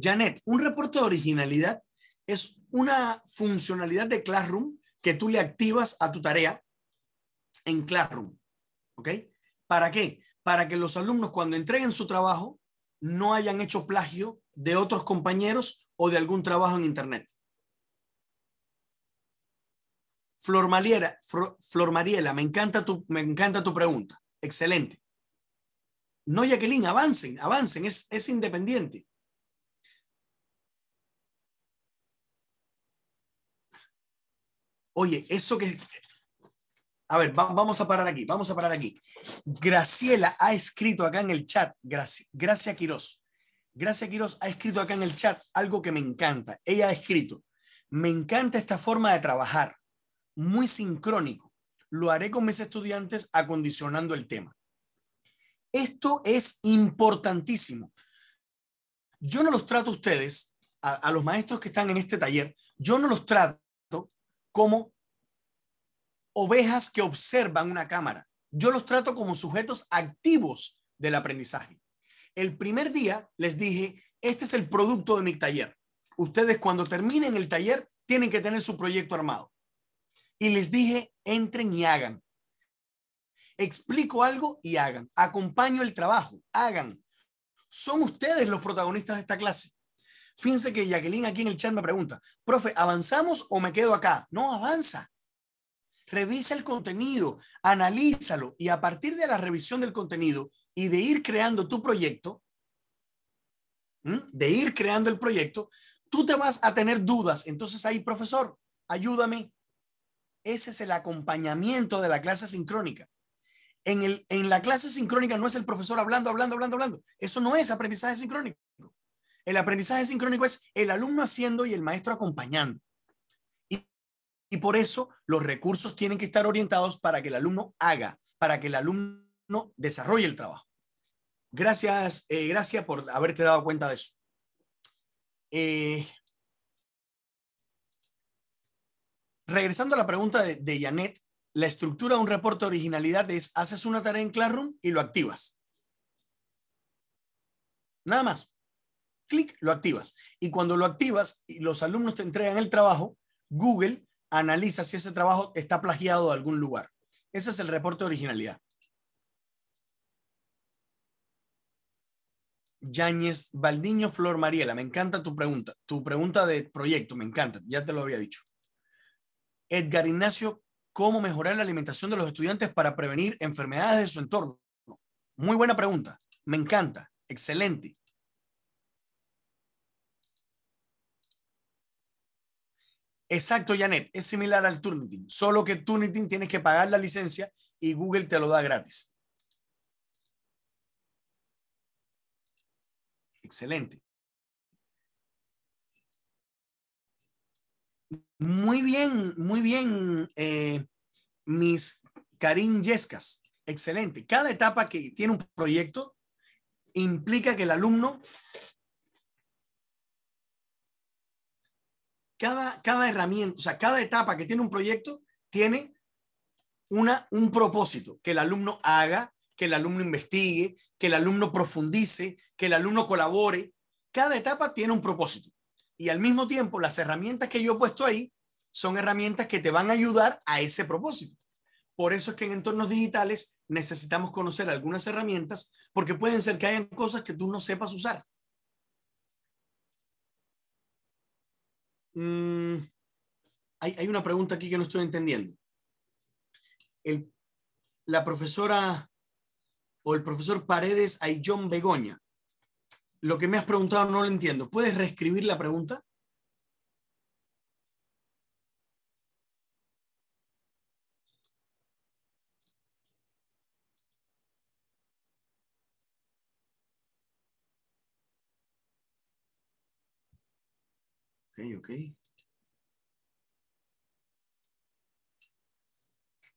Janet, un reporte de originalidad es una funcionalidad de Classroom que tú le activas a tu tarea en Classroom. ¿Ok? ¿Para qué? Para que los alumnos cuando entreguen su trabajo no hayan hecho plagio de otros compañeros o de algún trabajo en Internet. Flor, Mariela, me encanta, tu, me encanta tu pregunta. Excelente. No, Jacqueline, avancen, avancen, es independiente. Oye, eso que... A ver, vamos a parar aquí, vamos a parar aquí. Graciela ha escrito acá en el chat, Gracias, Gracia Quirós. Gracia Quirós ha escrito acá en el chat algo que me encanta. Ella ha escrito, me encanta esta forma de trabajar, muy sincrónico. Lo haré con mis estudiantes acondicionando el tema. Esto es importantísimo. Yo no los trato a ustedes, a, los maestros que están en este taller, yo no los trato como ovejas que observan una cámara. Yo los trato como sujetos activos del aprendizaje. El primer día les dije, este es el producto de mi taller. Ustedes cuando terminen el taller tienen que tener su proyecto armado. Y les dije, entren y hagan. Explico algo y hagan. Acompaño el trabajo, hagan. Son ustedes los protagonistas de esta clase. Fíjense que Jacqueline aquí en el chat me pregunta, profe, ¿avanzamos o me quedo acá? No, avanza. Revisa el contenido, analízalo y a partir de la revisión del contenido y de ir creando tu proyecto, de ir creando el proyecto, tú te vas a tener dudas. Entonces ahí, profesor, ayúdame. Ese es el acompañamiento de la clase sincrónica. En, el, en la clase sincrónica no es el profesor hablando, hablando, hablando, hablando. Eso no es aprendizaje sincrónico. El aprendizaje sincrónico es el alumno haciendo y el maestro acompañando. Y, por eso los recursos tienen que estar orientados para que el alumno haga, para que el alumno desarrolle el trabajo. Gracias, eh, gracias por haberte dado cuenta de eso. Eh, regresando a la pregunta de, de, Janet, la estructura de un reporte de originalidad es, haces una tarea en Classroom y lo activas. Nada más clic, lo activas. Y cuando lo activas y los alumnos te entregan el trabajo, Google analiza si ese trabajo está plagiado de algún lugar. Ese es el reporte de originalidad. Yáñez Valdiño Flor Mariela, me encanta tu pregunta, tu pregunta de proyecto, me encanta, ya te lo había dicho. Edgar Ignacio, ¿cómo mejorar la alimentación de los estudiantes para prevenir enfermedades de su entorno? Muy buena pregunta, me encanta, excelente. Exacto, Janet, es similar al Turnitin, solo que Turnitin tienes que pagar la licencia y Google te lo da gratis. Excelente. Muy bien, muy bien, eh, mis Karim Yescas. Excelente. Cada etapa que tiene un proyecto implica que el alumno cada, herramienta, o sea, cada etapa que tiene un proyecto tiene una, un propósito, que el alumno haga, que el alumno investigue, que el alumno profundice, que el alumno colabore. Cada etapa tiene un propósito. Y al mismo tiempo, las herramientas que yo he puesto ahí son herramientas que te van a ayudar a ese propósito. Por eso es que en entornos digitales necesitamos conocer algunas herramientas porque pueden ser que hayan cosas que tú no sepas usar. Mm, hay, una pregunta aquí que no estoy entendiendo. la profesora o el profesor Paredes john Begoña, lo que me has preguntado no lo entiendo. ¿Puedes reescribir la pregunta? Ok, ok.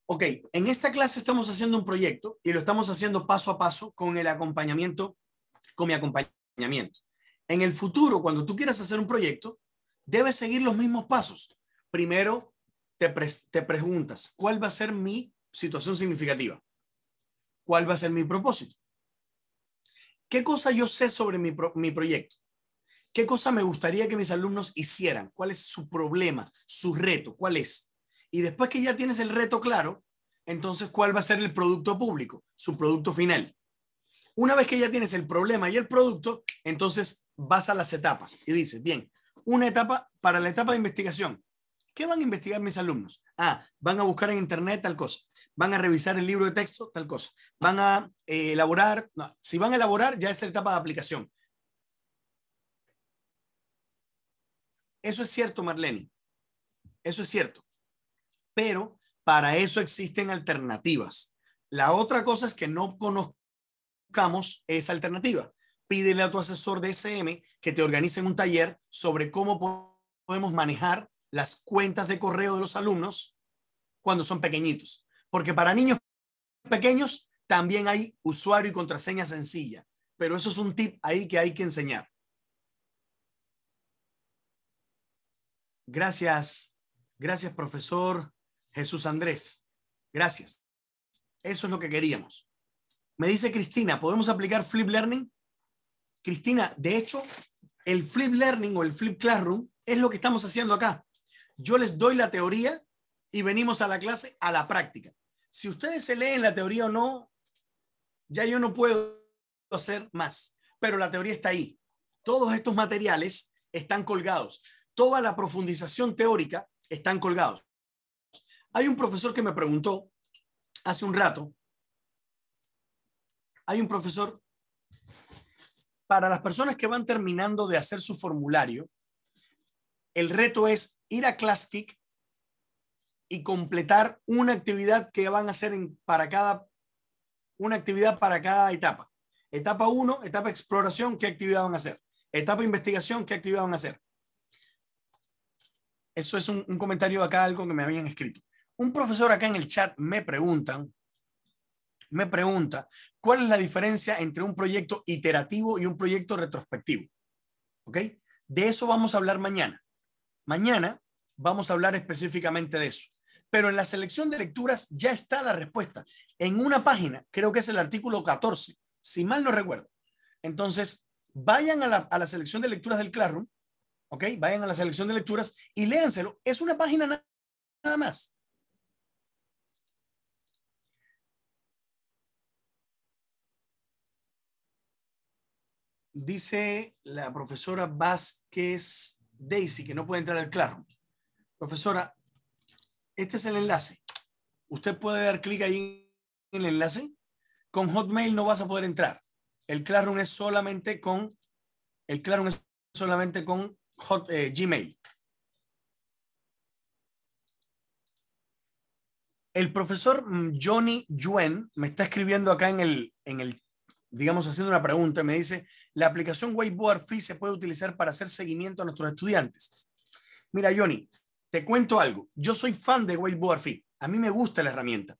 Ok, en esta clase estamos haciendo un proyecto y lo estamos haciendo paso a paso con el acompañamiento, con mi acompañamiento. En el futuro, cuando tú quieras hacer un proyecto, debes seguir los mismos pasos. Primero, te, preguntas, ¿cuál va a ser mi situación significativa? ¿Cuál va a ser mi propósito? ¿Qué cosa yo sé sobre mi proyecto? ¿Qué cosa me gustaría que mis alumnos hicieran? ¿Cuál es su problema, su reto? ¿Cuál es? Y después que ya tienes el reto claro, entonces ¿cuál va a ser el producto público, su producto final? Una vez que ya tienes el problema y el producto, entonces vas a las etapas y dices, bien, una etapa para la etapa de investigación. ¿Qué van a investigar mis alumnos? Ah, van a buscar en internet tal cosa, van a revisar el libro de texto tal cosa, van a eh, elaborar, si van a elaborar ya es la etapa de aplicación, Eso es cierto, Marlene. Eso es cierto. Pero para eso existen alternativas. La otra cosa es que no conozcamos esa alternativa. Pídele a tu asesor de SM que te organice un taller sobre cómo podemos manejar las cuentas de correo de los alumnos cuando son pequeñitos. Porque para niños pequeños también hay usuario y contraseña sencilla. Pero eso es un tip ahí que hay que enseñar. Gracias, gracias profesor Jesús Andrés. Gracias. Eso es lo que queríamos. Me dice Cristina, ¿podemos aplicar Flip Learning? Cristina, de hecho, el Flip Learning o el Flip Classroom es lo que estamos haciendo acá. Yo les doy la teoría y venimos a la clase a la práctica. Si ustedes se leen la teoría o no, ya yo no puedo hacer más, pero la teoría está ahí. Todos estos materiales están colgados toda la profundización teórica están colgados. Hay un profesor que me preguntó hace un rato, hay un profesor, para las personas que van terminando de hacer su formulario, el reto es ir a ClassKick y completar una actividad que van a hacer para cada, una actividad para cada etapa. Etapa 1, etapa exploración, ¿qué actividad van a hacer? Etapa investigación, ¿qué actividad van a hacer? eso es un, comentario acá, algo que me habían escrito. Un profesor acá en el chat me pregunta, me pregunta, ¿cuál es la diferencia entre un proyecto iterativo y un proyecto retrospectivo? ¿Ok? De eso vamos a hablar mañana. Mañana vamos a hablar específicamente de eso. Pero en la selección de lecturas ya está la respuesta. En una página, creo que es el artículo 14, si mal no recuerdo. Entonces, vayan a la, a la selección de lecturas del Classroom ¿ok? Vayan a la selección de lecturas y léanselo. Es una página nada más. Dice la profesora Vázquez Daisy que no puede entrar al Classroom. Profesora, este es el enlace. Usted puede dar clic ahí en el enlace. Con Hotmail no vas a poder entrar. El Classroom es solamente con el Classroom es solamente con eh, Gmail. El profesor mm, Johnny Yuen me está escribiendo acá en el, en el, digamos, haciendo una pregunta. Me dice, ¿la aplicación Whiteboard Fee se puede utilizar para hacer seguimiento a nuestros estudiantes? Mira, Johnny, te cuento algo. Yo soy fan de Whiteboard Fee. A mí me gusta la herramienta.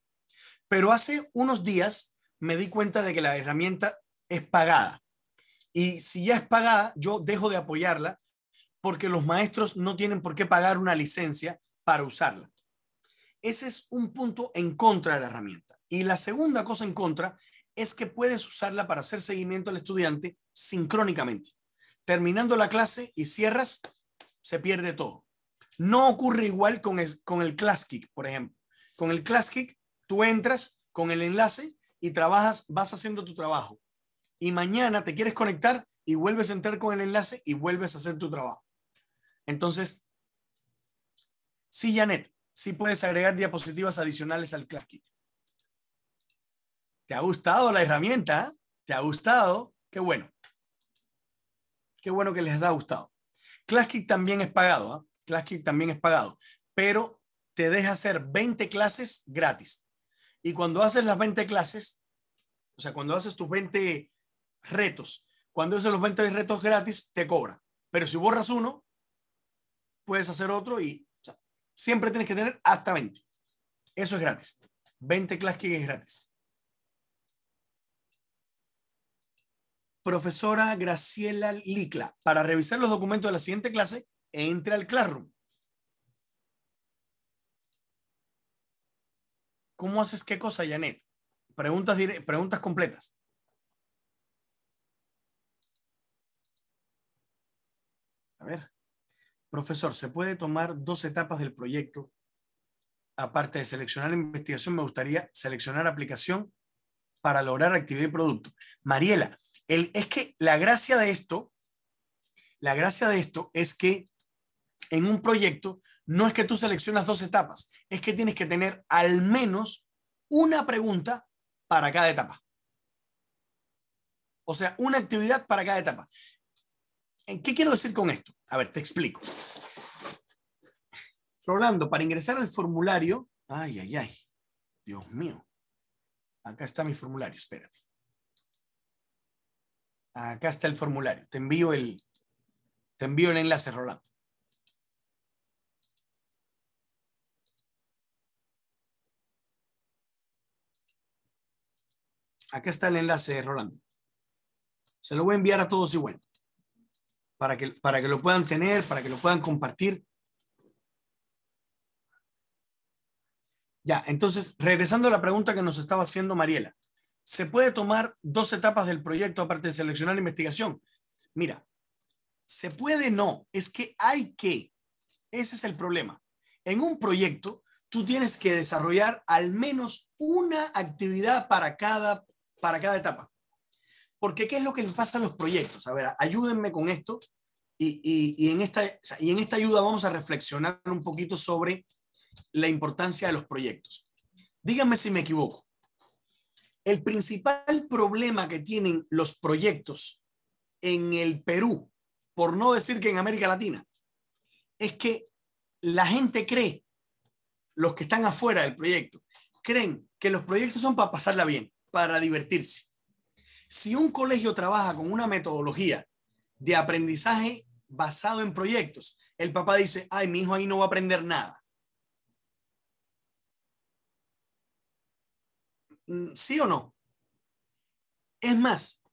Pero hace unos días me di cuenta de que la herramienta es pagada. Y si ya es pagada, yo dejo de apoyarla porque los maestros no tienen por qué pagar una licencia para usarla. Ese es un punto en contra de la herramienta. Y la segunda cosa en contra es que puedes usarla para hacer seguimiento al estudiante sincrónicamente. Terminando la clase y cierras, se pierde todo. No ocurre igual con, con el ClassKick, por ejemplo. Con el ClassKick, tú entras con el enlace y trabajas, vas haciendo tu trabajo. Y mañana te quieres conectar y vuelves a entrar con el enlace y vuelves a hacer tu trabajo. Entonces, sí, Janet, sí puedes agregar diapositivas adicionales al ClassKick. ¿Te ha gustado la herramienta? ¿Te ha gustado? Qué bueno. Qué bueno que les ha gustado. ClassKick también es pagado. ¿eh? ¿ah? ClassKick también es pagado. Pero te deja hacer 20 clases gratis. Y cuando haces las 20 clases, o sea, cuando haces tus 20 retos, cuando haces los 20 retos gratis, te cobra. Pero si borras uno, puedes hacer otro y siempre tienes que tener hasta 20. Eso es gratis. 20 clases que es gratis. Profesora Graciela Licla, para revisar los documentos de la siguiente clase, entra al Classroom. ¿Cómo haces qué cosa, Janet? Preguntas, preguntas completas. A ver. Profesor, ¿se puede tomar dos etapas del proyecto? Aparte de seleccionar investigación, me gustaría seleccionar aplicación para lograr actividad y producto. Mariela, es que la gracia de esto, la gracia de esto es que en un proyecto no es que tú seleccionas dos etapas, es que tienes que tener al menos una pregunta para cada etapa. O sea, una actividad para cada etapa. ¿Qué quiero decir con esto? A ver, te explico. Rolando, para ingresar al formulario, ay, ay, ay, Dios mío. Acá está mi formulario, espérate. Acá está el formulario. Te envío el, te envío el enlace, Rolando. Acá está el enlace, Rolando. Se lo voy a enviar a todos y bueno para que, para que lo puedan tener, para que lo puedan compartir. Ya, entonces, regresando a la pregunta que nos estaba haciendo Mariela, ¿se puede tomar dos etapas del proyecto aparte de seleccionar investigación? Mira, se puede no, es que hay que, ese es el problema. En un proyecto, tú tienes que desarrollar al menos una actividad para cada, para cada etapa. Porque ¿qué es lo que les pasa a los proyectos? A ver, ayúdenme con esto y, y, y en, esta, y en esta ayuda vamos a reflexionar un poquito sobre la importancia de los proyectos. Díganme si me equivoco. El principal problema que tienen los proyectos en el Perú, por no decir que en América Latina, es que la gente cree, los que están afuera del proyecto, creen que los proyectos son para pasarla bien, para divertirse, si un colegio trabaja con una metodología de aprendizaje basado en proyectos, el papá dice, ay, mi hijo ahí no va a aprender nada. Mm, ¿Sí o no? Es más,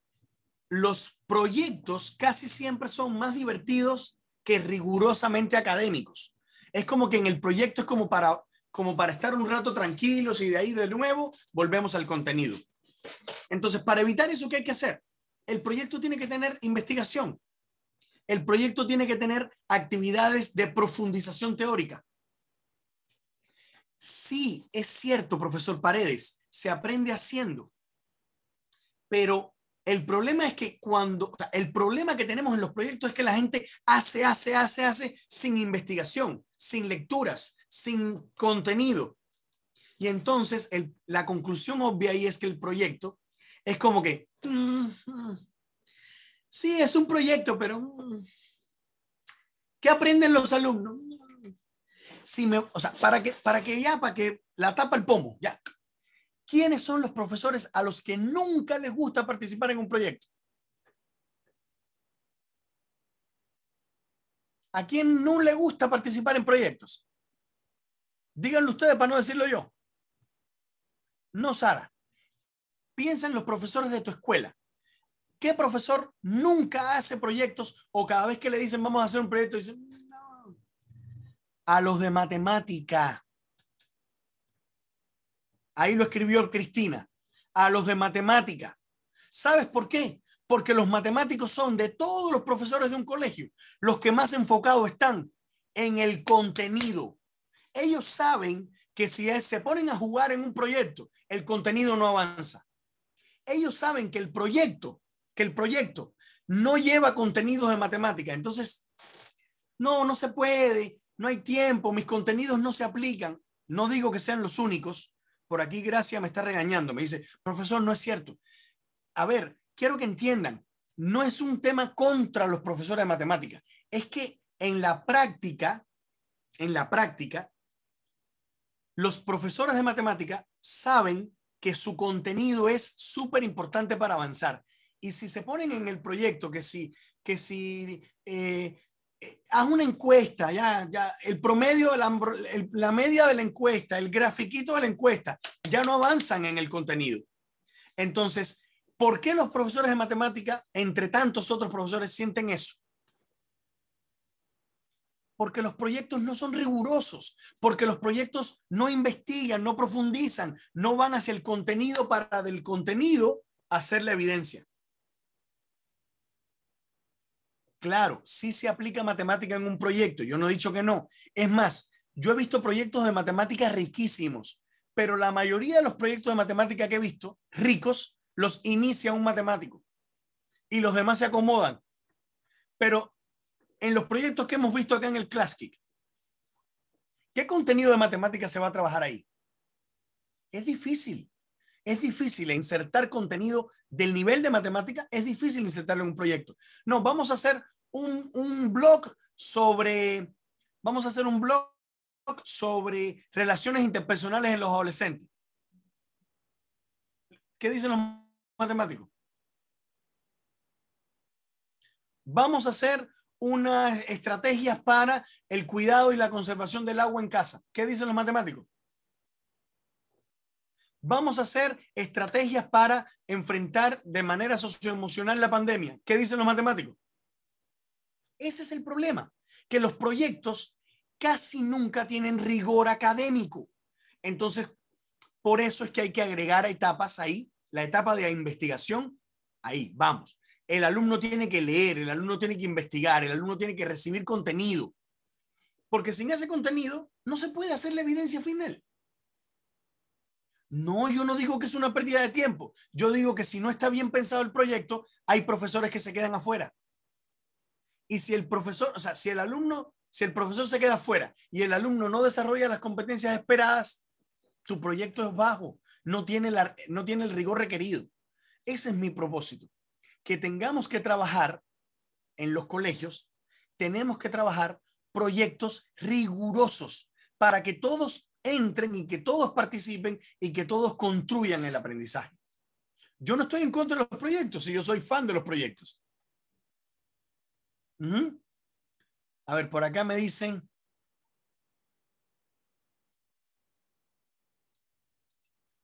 los proyectos casi siempre son más divertidos que rigurosamente académicos. Es como que en el proyecto es como para, como para estar un rato tranquilos y de ahí de nuevo volvemos al contenido. Entonces, para evitar eso, ¿qué hay que hacer? El proyecto tiene que tener investigación. El proyecto tiene que tener actividades de profundización teórica. Sí, es cierto, profesor Paredes, se aprende haciendo. Pero el problema es que cuando, el problema que tenemos en los proyectos es que la gente hace, hace, hace, hace sin investigación, sin lecturas, sin contenido. Y entonces la conclusión obvia ahí es que el proyecto es como que, mm, mm, sí, es un proyecto, pero mm, ¿qué aprenden los alumnos? Si me, o sea, para que, para que ya, para que la tapa el pomo, ya. ¿Quiénes son los profesores a los que nunca les gusta participar en un proyecto? ¿A quién no le gusta participar en proyectos? Díganlo ustedes para no decirlo yo. No, Sara. Piensa en los profesores de tu escuela. ¿Qué profesor nunca hace proyectos o cada vez que le dicen vamos a hacer un proyecto dice, no? A los de matemática. Ahí lo escribió Cristina. A los de matemática. ¿Sabes por qué? Porque los matemáticos son de todos los profesores de un colegio los que más enfocados están en el contenido. Ellos saben que si se ponen a jugar en un proyecto, el contenido no avanza. Ellos saben que el proyecto, que el proyecto no lleva contenidos de matemática. Entonces, no, no se puede, no hay tiempo, mis contenidos no se aplican. No digo que sean los únicos. Por aquí Gracia me está regañando, me dice, profesor, no es cierto. A ver, quiero que entiendan, no es un tema contra los profesores de matemática. es que en la práctica, en la práctica, los profesores de matemática saben que su contenido es súper importante para avanzar. Y si se ponen en el proyecto que si, que si eh, eh una encuesta, ya, ya, el promedio, la, la media de la encuesta, el grafiquito de la encuesta, ya no avanzan en el contenido. Entonces, ¿por qué los profesores de matemática, entre tantos otros profesores, sienten eso? porque los proyectos no son rigurosos, porque los proyectos no investigan, no profundizan, no van hacia el contenido para del contenido hacer la evidencia. Claro, sí se aplica matemática en un proyecto, yo no he dicho que no. Es más, yo he visto proyectos de matemáticas riquísimos, pero la mayoría de los proyectos de matemática que he visto, ricos, los inicia un matemático y los demás se acomodan. Pero en los proyectos que hemos visto acá en el ClassKick. ¿qué contenido de matemática se va a trabajar ahí? Es difícil. Es difícil insertar contenido del nivel de matemática, es difícil insertarlo en un proyecto. No, vamos a hacer un, un blog sobre, vamos a hacer un blog sobre relaciones interpersonales en los adolescentes. ¿Qué dicen los matemáticos? Vamos a hacer unas estrategias para el cuidado y la conservación del agua en casa. ¿Qué dicen los matemáticos? Vamos a hacer estrategias para enfrentar de manera socioemocional la pandemia. ¿Qué dicen los matemáticos? Ese es el problema, que los proyectos casi nunca tienen rigor académico. Entonces, por eso es que hay que agregar etapas ahí, la etapa de investigación, ahí, vamos el alumno tiene que leer, el alumno tiene que investigar, el alumno tiene que recibir contenido. Porque sin ese contenido no se puede hacer la evidencia final. No, yo no digo que es una pérdida de tiempo. Yo digo que si no está bien pensado el proyecto, hay profesores que se quedan afuera. Y si el profesor, o sea, si el alumno, si el profesor se queda afuera y el alumno no desarrolla las competencias esperadas, tu proyecto es bajo, no tiene, no tiene el rigor requerido. Ese es mi propósito que tengamos que trabajar en los colegios, tenemos que trabajar proyectos rigurosos para que todos entren y que todos participen y que todos construyan el aprendizaje. Yo no estoy en contra de los proyectos, y yo soy fan de los proyectos. A ver, por acá me dicen,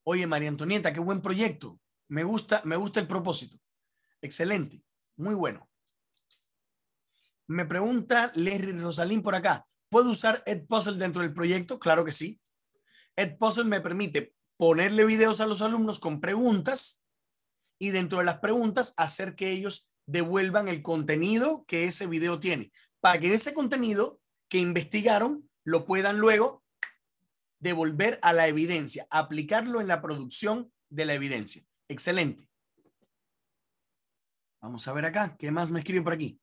Oye, María Antonieta, qué buen proyecto. Me gusta, me gusta el propósito. Excelente, muy bueno. Me pregunta Larry Rosalín por acá, ¿puedo usar Edpuzzle dentro del proyecto? Claro que sí. Edpuzzle me permite ponerle videos a los alumnos con preguntas y dentro de las preguntas hacer que ellos devuelvan el contenido que ese video tiene, para que ese contenido que investigaron lo puedan luego devolver a la evidencia, aplicarlo en la producción de la evidencia. Excelente. Vamos a ver acá, ¿qué más me escriben por aquí?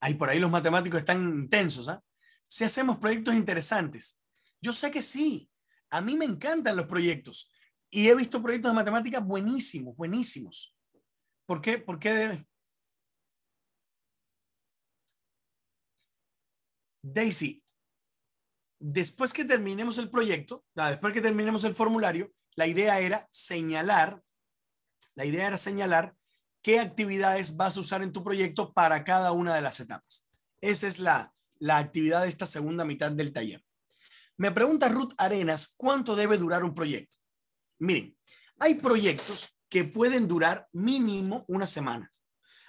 Ahí por ahí los matemáticos están intensos, ¿ah? Si hacemos proyectos interesantes. Yo sé que sí. A mí me encantan los proyectos. Y he visto proyectos de matemáticas buenísimos, buenísimos. ¿Por qué? ¿Por qué Daisy, después que terminemos el proyecto, ah, después que terminemos el formulario, la idea era señalar, la idea era señalar qué actividades vas a usar en tu proyecto para cada una de las etapas. Esa es la, la actividad de esta segunda mitad del taller. Me pregunta Ruth Arenas, ¿cuánto debe durar un proyecto? Miren, hay proyectos que pueden durar mínimo una semana.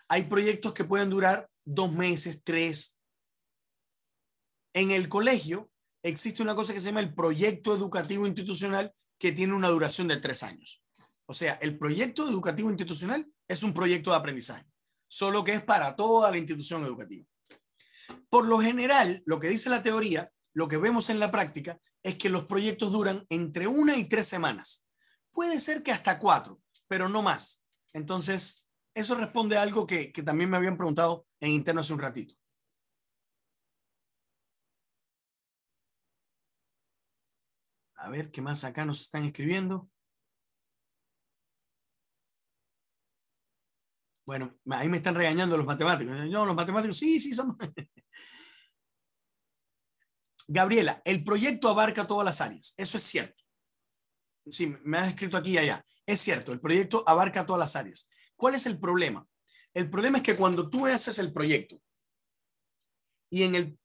Hay proyectos que pueden durar dos meses, tres. En el colegio existe una cosa que se llama el proyecto educativo institucional, que tiene una duración de tres años. O sea, el proyecto educativo institucional es un proyecto de aprendizaje, solo que es para toda la institución educativa. Por lo general, lo que dice la teoría, lo que vemos en la práctica, es que los proyectos duran entre una y tres semanas. Puede ser que hasta cuatro, pero no más. Entonces, eso responde a algo que, también me habían preguntado en interno hace un ratito. A ver qué más acá nos están escribiendo. Bueno, ahí me están regañando los matemáticos. No, los matemáticos, sí, sí, son. [LAUGHS] Gabriela, el proyecto abarca todas las áreas. Eso es cierto. Sí, me has escrito aquí y allá. Es cierto, el proyecto abarca todas las áreas. ¿Cuál es el problema? El problema es que cuando tú haces el proyecto y en el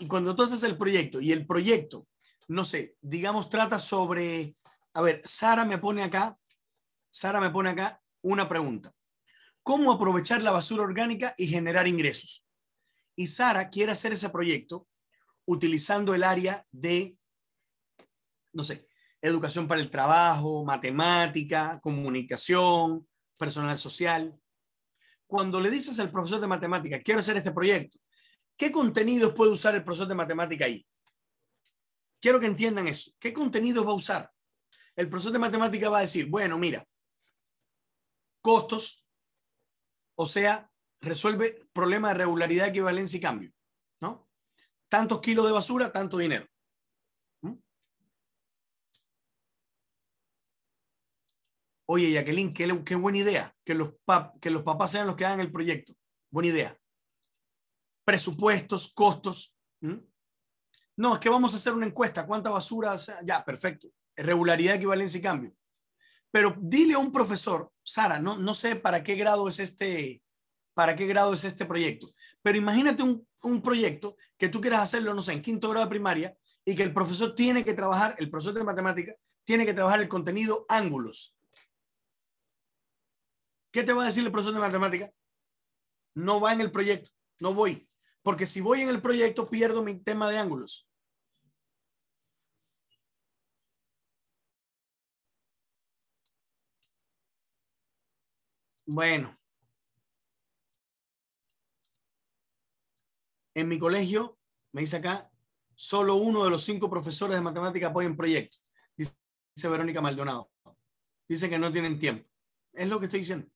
y cuando tú haces el proyecto y el proyecto, no sé, digamos, trata sobre, a ver, Sara me pone acá, Sara me pone acá una pregunta. ¿Cómo aprovechar la basura orgánica y generar ingresos? Y Sara quiere hacer ese proyecto utilizando el área de, no sé, educación para el trabajo, matemática, comunicación, personal social. Cuando le dices al profesor de matemática, quiero hacer este proyecto, ¿Qué contenidos puede usar el profesor de matemática ahí? Quiero que entiendan eso. ¿Qué contenidos va a usar? El profesor de matemática va a decir, bueno, mira, costos, o sea, resuelve problema de regularidad, equivalencia y cambio, ¿no? Tantos kilos de basura, tanto dinero. ¿Mm? Oye, Jacqueline, qué, buena idea que los, que los papás sean los que hagan el proyecto. Buena idea presupuestos, costos. No, es que vamos a hacer una encuesta, cuánta basura, ya, perfecto, regularidad, equivalencia y cambio. Pero dile a un profesor, Sara, no, no sé para qué grado es este, para qué grado es este proyecto, pero imagínate un, un proyecto que tú quieras hacerlo, no sé, en quinto grado de primaria y que el profesor tiene que trabajar, el profesor de matemática, tiene que trabajar el contenido ángulos. ¿Qué te va a decir el profesor de matemática? No va en el proyecto, no voy. Porque si voy en el proyecto, pierdo mi tema de ángulos. Bueno. En mi colegio, me dice acá, solo uno de los cinco profesores de matemática apoya en proyectos. Dice Verónica Maldonado. Dice que no tienen tiempo. Es lo que estoy diciendo.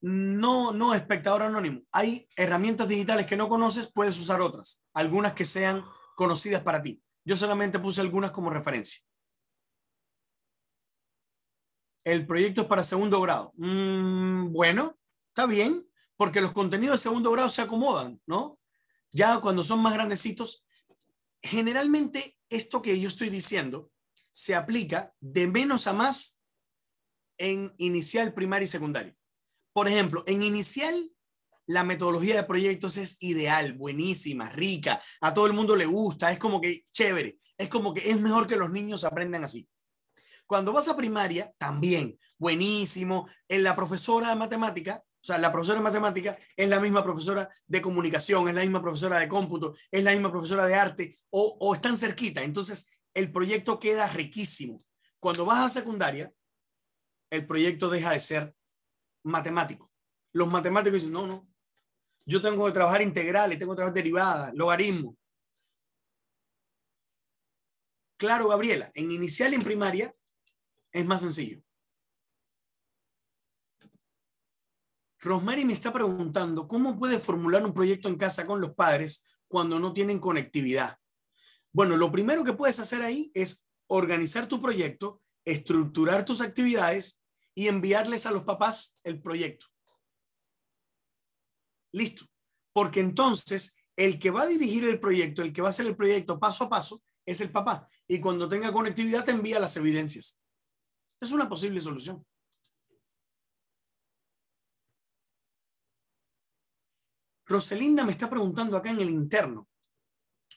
no, no espectador anónimo. Hay herramientas digitales que no conoces, puedes usar otras, algunas que sean conocidas para ti. Yo solamente puse algunas como referencia. El proyecto es para segundo grado. Mm, bueno, está bien, porque los contenidos de segundo grado se acomodan, ¿no? Ya cuando son más grandecitos, generalmente esto que yo estoy diciendo se aplica de menos a más en inicial, primaria y secundaria por ejemplo, en inicial, la metodología de proyectos es ideal, buenísima, rica, a todo el mundo le gusta, es como que chévere, es como que es mejor que los niños aprendan así. Cuando vas a primaria, también, buenísimo, en la profesora de matemática, o sea, la profesora de matemática es la misma profesora de comunicación, es la misma profesora de cómputo, es la misma profesora de arte, o, o están cerquita, entonces el proyecto queda riquísimo. Cuando vas a secundaria, el proyecto deja de ser matemático. Los matemáticos dicen, no, no, yo tengo que trabajar integrales, tengo que trabajar derivadas, logaritmos. Claro, Gabriela, en inicial y en primaria es más sencillo. Rosemary me está preguntando, ¿cómo puedes formular un proyecto en casa con los padres cuando no tienen conectividad? Bueno, lo primero que puedes hacer ahí es organizar tu proyecto, estructurar tus actividades y enviarles a los papás el proyecto. Listo. Porque entonces el que va a dirigir el proyecto, el que va a hacer el proyecto paso a paso, es el papá. Y cuando tenga conectividad te envía las evidencias. Es una posible solución. Roselinda me está preguntando acá en el interno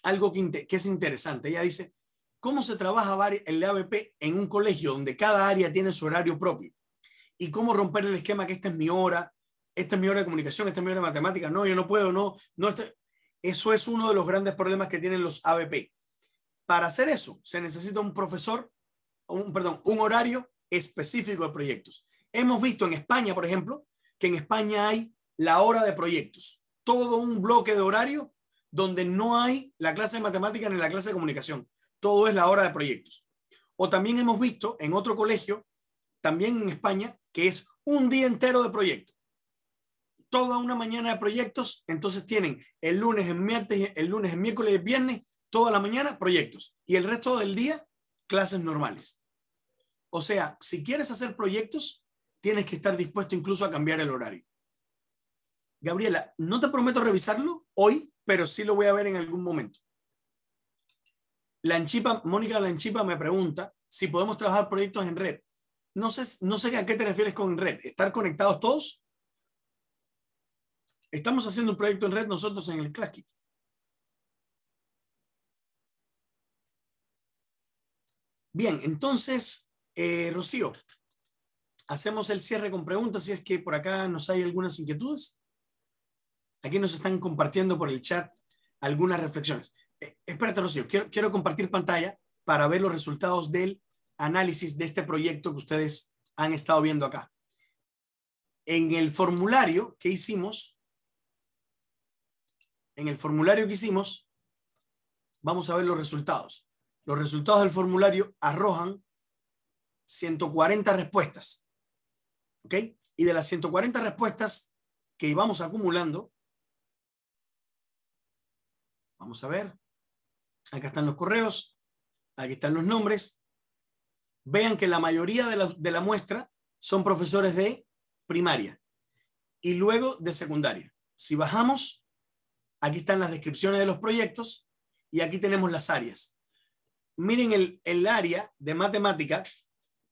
algo que, es interesante. Ella dice, ¿cómo se trabaja el ABP en un colegio donde cada área tiene su horario propio? y cómo romper el esquema que esta es mi hora, esta es mi hora de comunicación, esta es mi hora de matemática. no, yo no puedo, no, no. Este... Eso es uno de los grandes problemas que tienen los ABP. Para hacer eso, se necesita un profesor, un, perdón, un horario específico de proyectos. Hemos visto en España, por ejemplo, que en España hay la hora de proyectos, todo un bloque de horario donde no hay la clase de matemática ni la clase de comunicación, todo es la hora de proyectos. O también hemos visto en otro colegio también en España, que es un día entero de proyectos. Toda una mañana de proyectos, entonces tienen el lunes, el miércoles, el lunes, el miércoles y el viernes, toda la mañana proyectos y el resto del día clases normales. O sea, si quieres hacer proyectos, tienes que estar dispuesto incluso a cambiar el horario. Gabriela, no te prometo revisarlo hoy, pero sí lo voy a ver en algún momento. Mónica Lanchipa me pregunta si podemos trabajar proyectos en red no sé, a qué te refieres con red. ¿Estar conectados todos? Estamos haciendo un proyecto en red nosotros en el clásico Bien, entonces, eh, Rocío, hacemos el cierre con preguntas si es que por acá nos hay algunas inquietudes. Aquí nos están compartiendo por el chat algunas reflexiones. Eh, espérate, Rocío, quiero, quiero compartir pantalla para ver los resultados del análisis de este proyecto que ustedes han estado viendo acá. En el formulario que hicimos, en el formulario que hicimos, vamos a ver los resultados. Los resultados del formulario arrojan 140 respuestas. ¿Ok? Y de las 140 respuestas que íbamos acumulando, vamos a ver, acá están los correos, aquí están los nombres, vean que la mayoría de la, muestra son profesores de primaria y luego de secundaria. Si bajamos, aquí están las descripciones de los proyectos y aquí tenemos las áreas. Miren, el, el área de matemática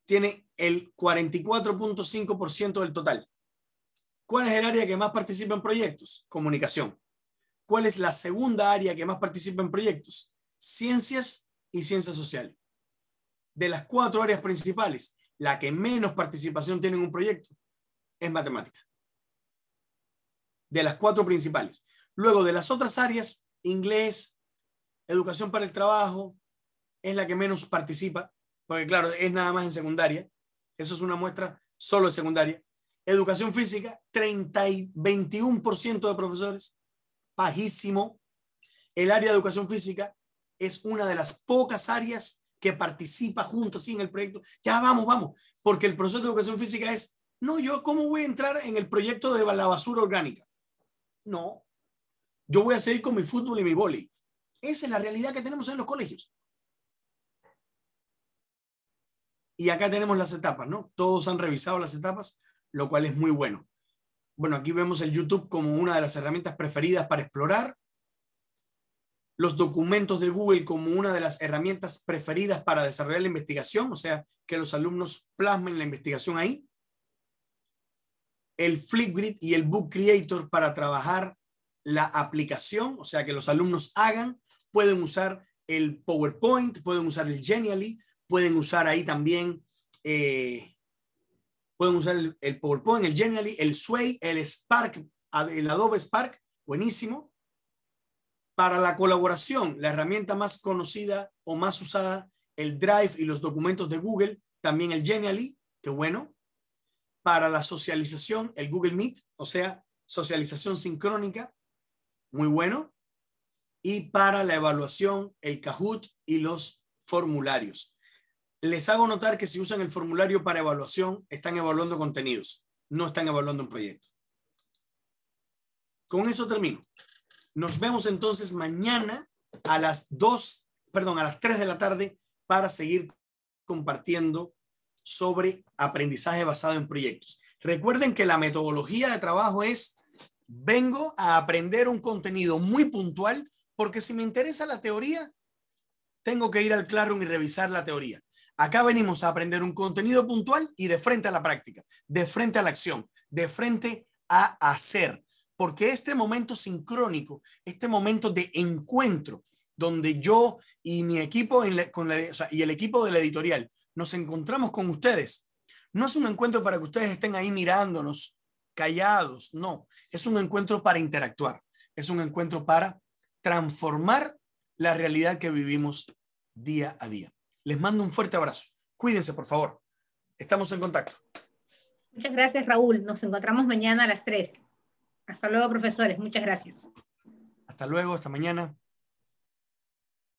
tiene el 44.5% del total. ¿Cuál es el área que más participa en proyectos? Comunicación. ¿Cuál es la segunda área que más participa en proyectos? Ciencias y ciencias sociales de las cuatro áreas principales, la que menos participación tiene en un proyecto es matemática. De las cuatro principales. Luego, de las otras áreas, inglés, educación para el trabajo, es la que menos participa, porque claro, es nada más en secundaria. Eso es una muestra solo en secundaria. Educación física, 30 y 21% de profesores, bajísimo. El área de educación física es una de las pocas áreas que participa junto, así en el proyecto, ya vamos, vamos, porque el proceso de educación física es, no, yo cómo voy a entrar en el proyecto de la basura orgánica. No, yo voy a seguir con mi fútbol y mi vóley. Esa es la realidad que tenemos en los colegios. Y acá tenemos las etapas, ¿no? Todos han revisado las etapas, lo cual es muy bueno. Bueno, aquí vemos el YouTube como una de las herramientas preferidas para explorar, los documentos de Google como una de las herramientas preferidas para desarrollar la investigación, o sea, que los alumnos plasmen la investigación ahí. El Flipgrid y el Book Creator para trabajar la aplicación, o sea, que los alumnos hagan. Pueden usar el PowerPoint, pueden usar el Genially, pueden usar ahí también, eh, pueden usar el, el PowerPoint, el Genially, el Sway, el Spark, el Adobe Spark, buenísimo para la colaboración, la herramienta más conocida o más usada, el Drive y los documentos de Google, también el Genially, qué bueno. Para la socialización, el Google Meet, o sea, socialización sincrónica, muy bueno. Y para la evaluación, el Kahoot y los formularios. Les hago notar que si usan el formulario para evaluación, están evaluando contenidos, no están evaluando un proyecto. Con eso termino. Nos vemos entonces mañana a las 2, perdón, a las 3 de la tarde para seguir compartiendo sobre aprendizaje basado en proyectos. Recuerden que la metodología de trabajo es, vengo a aprender un contenido muy puntual porque si me interesa la teoría, tengo que ir al Classroom y revisar la teoría. Acá venimos a aprender un contenido puntual y de frente a la práctica, de frente a la acción, de frente a hacer porque este momento sincrónico, este momento de encuentro, donde yo y mi equipo y el equipo de la editorial nos encontramos con ustedes, no es un encuentro para que ustedes estén ahí mirándonos callados, no, es un encuentro para interactuar, es un encuentro para transformar la realidad que vivimos día a día. Les mando un fuerte abrazo. Cuídense, por favor. Estamos en contacto. Muchas gracias, Raúl. Nos encontramos mañana a las 3. Hasta luego, profesores. Muchas gracias. Hasta luego, hasta mañana.